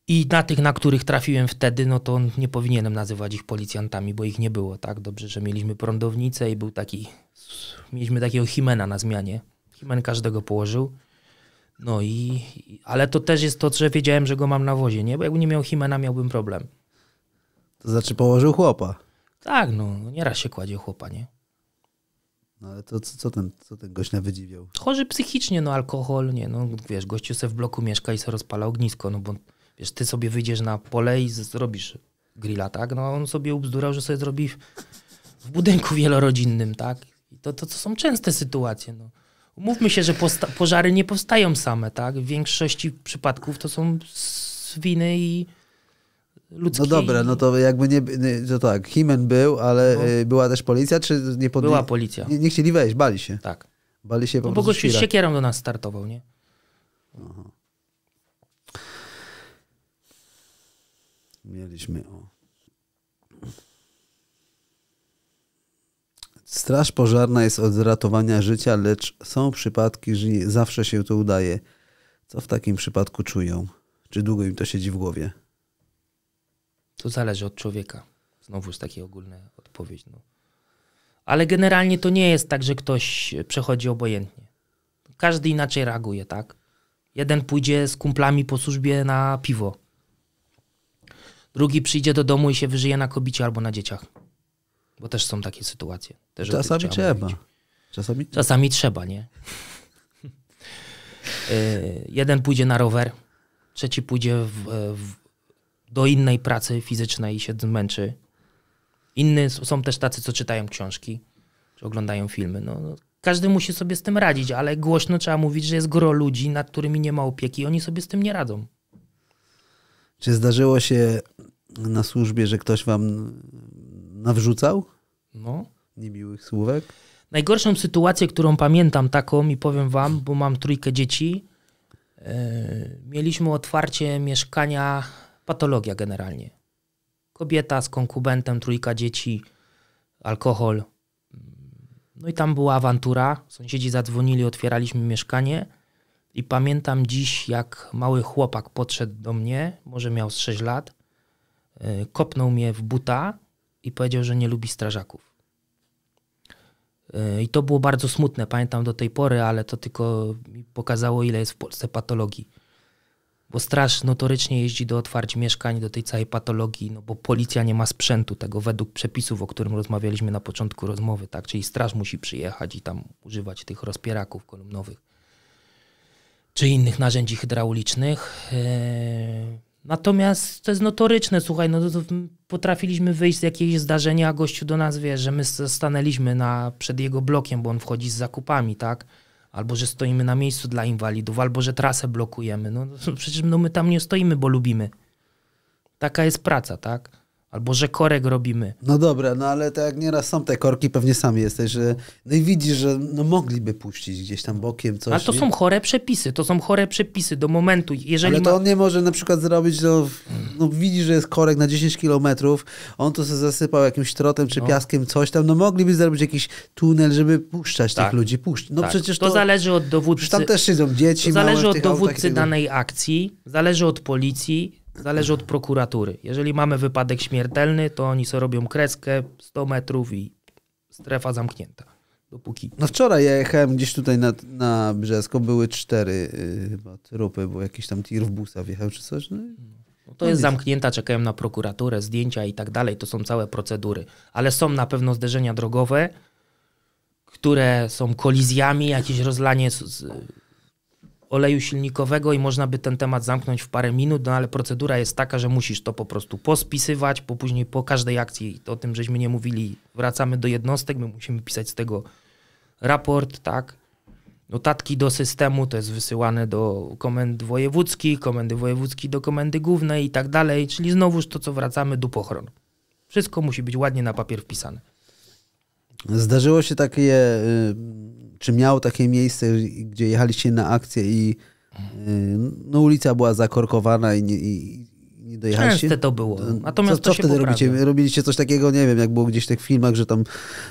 i na tych, na których trafiłem wtedy, no to nie powinienem nazywać ich policjantami, bo ich nie było, tak? Dobrze, że mieliśmy prądownicę i był taki, mieliśmy takiego Himena na zmianie. Himen każdego położył. No i, ale to też jest to, że wiedziałem, że go mam na wozie, nie? Bo jakbym nie miał Himena, miałbym problem. To znaczy położył chłopa. Tak, no, no nieraz się kładzie chłopa, nie? No ale to co, co, ten, co ten gość wydziwiał? Chorzy psychicznie, no alkohol, nie, no wiesz, gościu sobie w bloku mieszka i sobie rozpala ognisko, no bo wiesz, ty sobie wyjdziesz na pole i zrobisz grilla, tak? No a on sobie ubzdurał, że sobie zrobi w budynku wielorodzinnym, tak? I to, to, to są częste sytuacje, no. Mówmy się, że pożary nie powstają same, tak? W większości przypadków to są winy i ludzkie. No dobra, no to jakby nie, no tak, Himen był, ale no. Y, była też policja, czy nie pod... Była policja. Nie, nie chcieli wejść, bali się. Tak. Bali się po no, prostu. Bo gościu z siekierą do nas startował, nie? Aha. mieliśmy o. Straż pożarna jest od ratowania życia, lecz są przypadki, że nie zawsze się to udaje. Co w takim przypadku czują? Czy długo im to siedzi w głowie? To zależy od człowieka. Znowu jest takie ogólne odpowiedź. No. Ale generalnie to nie jest tak, że ktoś przechodzi obojętnie. Każdy inaczej reaguje, tak? Jeden pójdzie z kumplami po służbie na piwo drugi przyjdzie do domu i się wyżyje na kobicie albo na dzieciach. Bo też są takie sytuacje. Też Czasami trzeba. Czasami... Czasami trzeba, nie? y jeden pójdzie na rower, trzeci pójdzie w, w, do innej pracy fizycznej i się zmęczy. Inny są też tacy, co czytają książki, czy oglądają filmy. No, no, każdy musi sobie z tym radzić, ale głośno trzeba mówić, że jest gro ludzi, nad którymi nie ma opieki i oni sobie z tym nie radzą. Czy zdarzyło się na służbie, że ktoś wam nawrzucał? No. Niemiłych słówek? Najgorszą sytuację, którą pamiętam taką i powiem wam, bo mam trójkę dzieci, yy, mieliśmy otwarcie mieszkania, patologia generalnie. Kobieta z konkubentem, trójka dzieci, alkohol. No i tam była awantura. Sąsiedzi zadzwonili, otwieraliśmy mieszkanie. I pamiętam dziś, jak mały chłopak podszedł do mnie, może miał 6 lat, y, kopnął mnie w buta i powiedział, że nie lubi strażaków. Y, I to było bardzo smutne, pamiętam do tej pory, ale to tylko mi pokazało, ile jest w Polsce patologii. Bo straż notorycznie jeździ do otwarć mieszkań, do tej całej patologii, no bo policja nie ma sprzętu tego według przepisów, o którym rozmawialiśmy na początku rozmowy, tak? Czyli straż musi przyjechać i tam używać tych rozpieraków kolumnowych czy innych narzędzi hydraulicznych. E, natomiast to jest notoryczne, słuchaj, no potrafiliśmy wyjść z jakiegoś zdarzenia, a gościu do nas wie, że my stanęliśmy na, przed jego blokiem, bo on wchodzi z zakupami, tak? Albo że stoimy na miejscu dla inwalidów, albo że trasę blokujemy. No, no przecież no, my tam nie stoimy, bo lubimy. Taka jest praca, tak? Albo że korek robimy. No dobra, no ale tak jak nieraz są te korki, pewnie sami jesteś, że no i widzisz, że no mogliby puścić gdzieś tam bokiem coś. Ale to nie? są chore przepisy, to są chore przepisy do momentu. Jeżeli ale to ma... on nie może na przykład zrobić, no, no widzi, że jest korek na 10 kilometrów, on to sobie zasypał jakimś trotem czy no. piaskiem coś tam, no mogliby zrobić jakiś tunel, żeby puszczać tak. tych ludzi. Puszcz... No tak. przecież to, to... zależy od dowódcy. Przecież tam też siedzą dzieci. To zależy od dowódcy tak danej akcji, zależy od policji, Zależy od prokuratury. Jeżeli mamy wypadek śmiertelny, to oni sobie robią kreskę 100 metrów i strefa zamknięta. Dopóki. No wczoraj ja jechałem gdzieś tutaj na, na Brzesko, były cztery yy, chyba trupy, bo jakiś tam tir w busa wjechał czy coś. No. No to jest no zamknięta, czekają na prokuraturę, zdjęcia i tak dalej. To są całe procedury. Ale są na pewno zderzenia drogowe, które są kolizjami, jakieś rozlanie z, z, oleju silnikowego i można by ten temat zamknąć w parę minut, no ale procedura jest taka, że musisz to po prostu pospisywać, bo później po każdej akcji, o tym żeśmy nie mówili, wracamy do jednostek, my musimy pisać z tego raport, tak, notatki do systemu, to jest wysyłane do komend wojewódzkich, komendy wojewódzkiej do komendy głównej i tak dalej, czyli znowuż to, co wracamy do pochron. Wszystko musi być ładnie na papier wpisane. Zdarzyło się takie y, czy miało takie miejsce, gdzie jechaliście na akcję i y, no, ulica była zakorkowana i, nie, i nie dojechaliście? Częste to było. Natomiast co, co wtedy robicie? Robiliście coś takiego, nie wiem, jak było gdzieś w tych filmach, że tam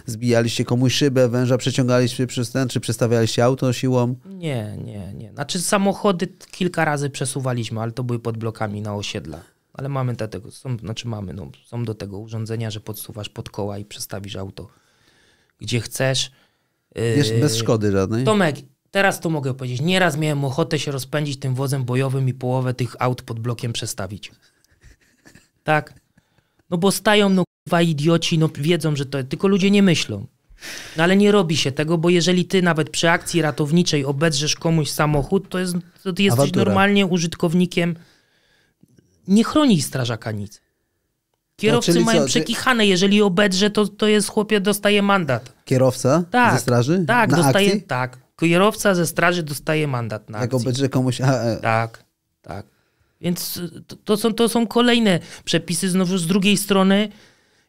zbijaliście komuś szybę, węża przeciągaliście przez ten, czy przestawialiście auto siłą? Nie, nie, nie. Znaczy samochody kilka razy przesuwaliśmy, ale to były pod blokami na osiedla. Ale mamy tego, są, znaczy mamy, no, są do tego urządzenia, że podsuwasz pod koła i przestawisz auto gdzie chcesz. Wiesz, bez szkody żadnej. Tomek, teraz to mogę powiedzieć. Nieraz miałem ochotę się rozpędzić tym wozem bojowym i połowę tych aut pod blokiem przestawić. Tak? No bo stają, no kurwa, idioci, no wiedzą, że to... Tylko ludzie nie myślą. No ale nie robi się tego, bo jeżeli ty nawet przy akcji ratowniczej obedrzesz komuś samochód, to, jest, to ty jesteś normalnie użytkownikiem. Nie chroni strażaka nic. Kierowcy no, mają co, przekichane, jeżeli obedrze, to, to jest chłopie, dostaje mandat. Kierowca tak, ze straży? Tak, na dostaje, akcji? tak. Kierowca ze straży dostaje mandat na Jak akcji. obedrze komuś... A, e. Tak, tak. Więc y, to, to, są, to są kolejne przepisy. Znowu z drugiej strony,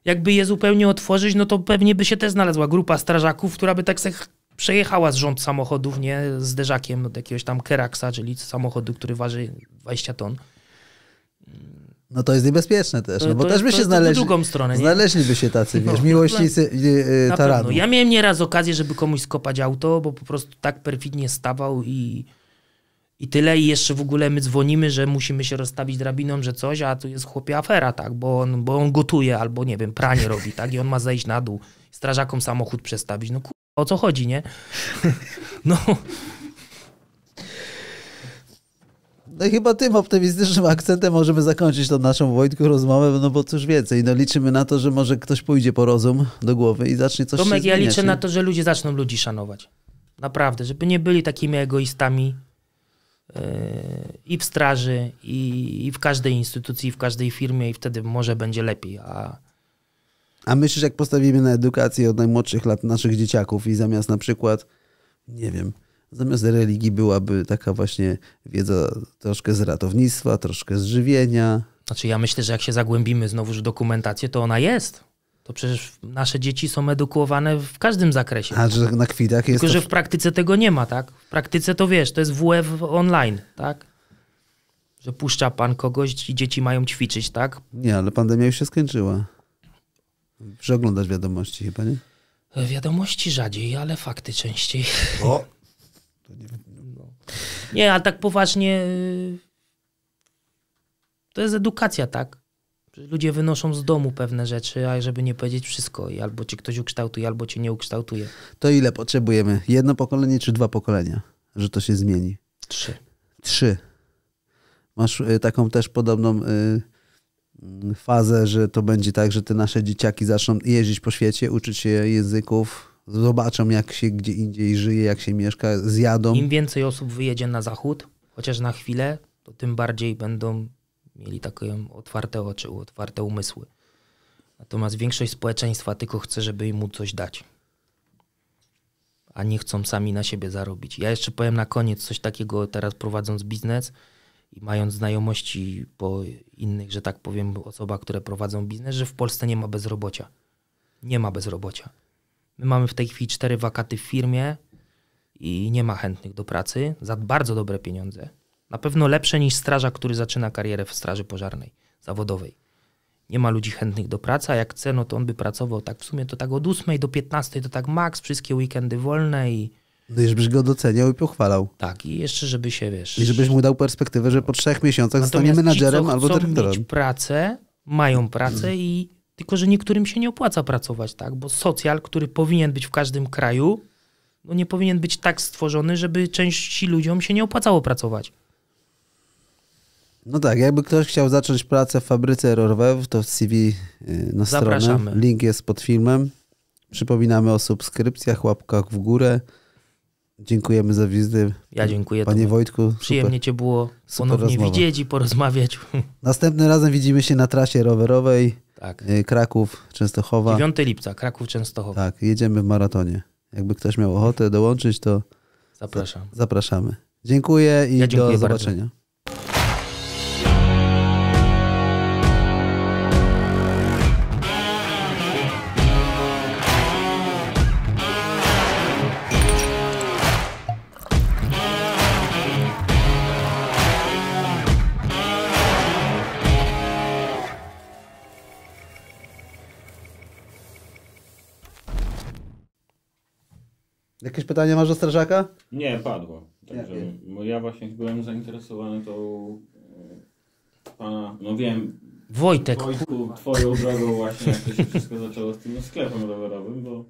jakby je zupełnie otworzyć, no to pewnie by się też znalazła grupa strażaków, która by tak se przejechała z rząd samochodów, nie? Zderzakiem od jakiegoś tam keraksa, czyli samochodu, który waży 20 ton no to jest niebezpieczne też, no bo to, też by się znaleźli. drugą stronę, nie? Znaleźliby się tacy, no, wiesz, no, miłośnicy no, taranu. Ja miałem nieraz okazję, żeby komuś skopać auto, bo po prostu tak perfidnie stawał i, i tyle. I jeszcze w ogóle my dzwonimy, że musimy się rozstawić drabiną, że coś, a tu jest chłopie afera, tak, bo on, bo on gotuje albo, nie wiem, pranie robi, tak, i on ma zejść na dół, strażakom samochód przestawić. No kur... o co chodzi, nie? No no chyba tym optymistycznym akcentem możemy zakończyć tą naszą Wojtku rozmowę, no bo cóż więcej, no liczymy na to, że może ktoś pójdzie po rozum do głowy i zacznie coś Tomek, się ja liczę nie? na to, że ludzie zaczną ludzi szanować. Naprawdę, żeby nie byli takimi egoistami yy, i w straży, i, i w każdej instytucji, i w każdej firmie i wtedy może będzie lepiej, a... A myślisz, jak postawimy na edukację od najmłodszych lat naszych dzieciaków i zamiast na przykład, nie wiem, Zamiast religii byłaby taka właśnie wiedza troszkę z ratownictwa, troszkę z żywienia. Znaczy ja myślę, że jak się zagłębimy znowu w dokumentację, to ona jest. To przecież nasze dzieci są edukowane w każdym zakresie. A że na kwitach jest. Tylko, że w praktyce tego nie ma, tak? W praktyce to wiesz, to jest WF online, tak? Że puszcza pan kogoś i dzieci mają ćwiczyć, tak? Nie, ale pandemia już się skończyła. Przeglądasz wiadomości chyba, nie? E, wiadomości rzadziej, ale fakty częściej. O, to nie, no. no. nie, a tak poważnie y, to jest edukacja, tak? Ludzie wynoszą z domu pewne rzeczy, a żeby nie powiedzieć wszystko. I albo ci ktoś ukształtuje, albo cię nie ukształtuje. To ile potrzebujemy? Jedno pokolenie czy dwa pokolenia, że to się zmieni? Trzy. Trzy. Masz y, taką też podobną y, mm, fazę, że to będzie tak, że te nasze dzieciaki zaczną jeździć po świecie, uczyć się języków, zobaczą jak się gdzie indziej żyje, jak się mieszka, zjadą. Im więcej osób wyjedzie na zachód, chociaż na chwilę, to tym bardziej będą mieli takie otwarte oczy, otwarte umysły. Natomiast większość społeczeństwa tylko chce, żeby im mu coś dać. A nie chcą sami na siebie zarobić. Ja jeszcze powiem na koniec coś takiego, teraz prowadząc biznes i mając znajomości po innych, że tak powiem, osobach, które prowadzą biznes, że w Polsce nie ma bezrobocia. Nie ma bezrobocia. My mamy w tej chwili cztery wakaty w firmie i nie ma chętnych do pracy za bardzo dobre pieniądze. Na pewno lepsze niż strażak, który zaczyna karierę w straży pożarnej zawodowej. Nie ma ludzi chętnych do pracy, a jak chce, no to on by pracował tak w sumie to tak od 8 do 15 to tak maks, wszystkie weekendy wolne i... No i żebyś go doceniał i pochwalał. Tak, i jeszcze żeby się, wiesz... I żebyś mu dał perspektywę, że po trzech miesiącach zostanie menadżerem ci, albo dyrektorem. pracę, mają pracę i tylko, że niektórym się nie opłaca pracować, tak? Bo socjal, który powinien być w każdym kraju, no nie powinien być tak stworzony, żeby części ludziom się nie opłacało pracować. No tak, jakby ktoś chciał zacząć pracę w fabryce Rorwew, to w CV y, na Zapraszamy. stronę. Link jest pod filmem. Przypominamy o subskrypcjach, łapkach w górę. Dziękujemy za wizytę. Ja dziękuję. Panie Wojtku. Przyjemnie super, Cię było ponownie widzieć i porozmawiać. Następnym razem widzimy się na trasie rowerowej. Tak. Y, Kraków, Częstochowa. 9 lipca, Kraków, Częstochowa. Tak, jedziemy w maratonie. Jakby ktoś miał ochotę dołączyć, to zapraszam. Zapraszamy. Dziękuję i ja dziękuję do zobaczenia. Bardzo. Jakieś pytania masz do strażaka? Nie, padło. Także, bo ja właśnie byłem zainteresowany tą e, pana, no wiem, Wojtek. Wojtku, twoją drogą właśnie, jak to się wszystko zaczęło z tym no, sklepem rowerowym, bo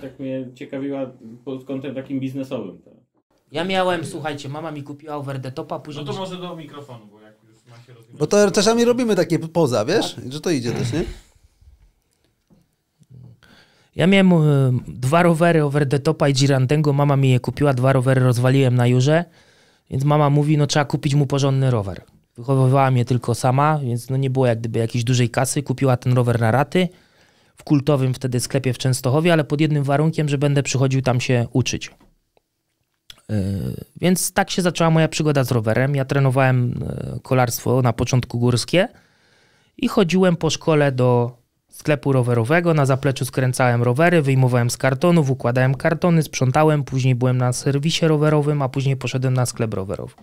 tak mnie ciekawiła pod kątem takim biznesowym. Tak. Ja miałem, słuchajcie, mama mi kupiła over the topa, później... No to może do mikrofonu, bo jak już ma się rozwijać... Bo to czasami robimy takie poza, wiesz? Że to idzie też, nie? Ja miałem y, dwa rowery over the topa i Girandengo, mama mi je kupiła, dwa rowery rozwaliłem na jurze, więc mama mówi, no trzeba kupić mu porządny rower. Wychowywała mnie tylko sama, więc no nie było jak gdyby jakiejś dużej kasy, kupiła ten rower na raty w kultowym wtedy sklepie w Częstochowie, ale pod jednym warunkiem, że będę przychodził tam się uczyć. E, więc tak się zaczęła moja przygoda z rowerem. Ja trenowałem e, kolarstwo na początku górskie i chodziłem po szkole do sklepu rowerowego. Na zapleczu skręcałem rowery, wyjmowałem z kartonów, układałem kartony, sprzątałem, później byłem na serwisie rowerowym, a później poszedłem na sklep rowerowy.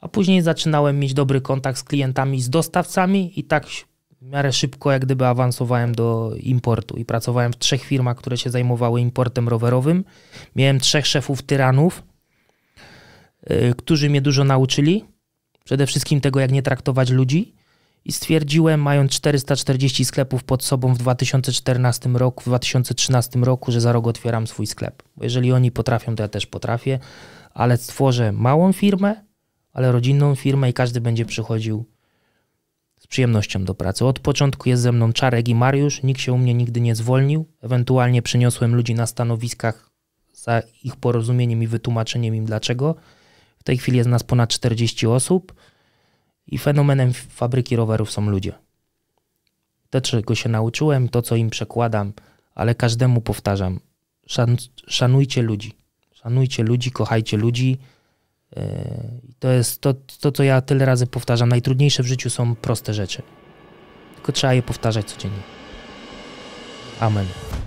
A później zaczynałem mieć dobry kontakt z klientami, z dostawcami i tak w miarę szybko jak gdyby awansowałem do importu i pracowałem w trzech firmach, które się zajmowały importem rowerowym. Miałem trzech szefów tyranów, yy, którzy mnie dużo nauczyli. Przede wszystkim tego, jak nie traktować ludzi i stwierdziłem, mając 440 sklepów pod sobą w 2014 roku, w 2013 roku, że za rok otwieram swój sklep. Bo jeżeli oni potrafią, to ja też potrafię, ale stworzę małą firmę, ale rodzinną firmę i każdy będzie przychodził z przyjemnością do pracy. Od początku jest ze mną Czarek i Mariusz, nikt się u mnie nigdy nie zwolnił. Ewentualnie przyniosłem ludzi na stanowiskach za ich porozumieniem i wytłumaczeniem im dlaczego. W tej chwili jest nas ponad 40 osób i fenomenem fabryki rowerów są ludzie. To, czego się nauczyłem, to, co im przekładam, ale każdemu powtarzam: szan szanujcie ludzi. Szanujcie ludzi, kochajcie ludzi. Yy, to jest to, to, co ja tyle razy powtarzam. Najtrudniejsze w życiu są proste rzeczy. Tylko trzeba je powtarzać codziennie. Amen.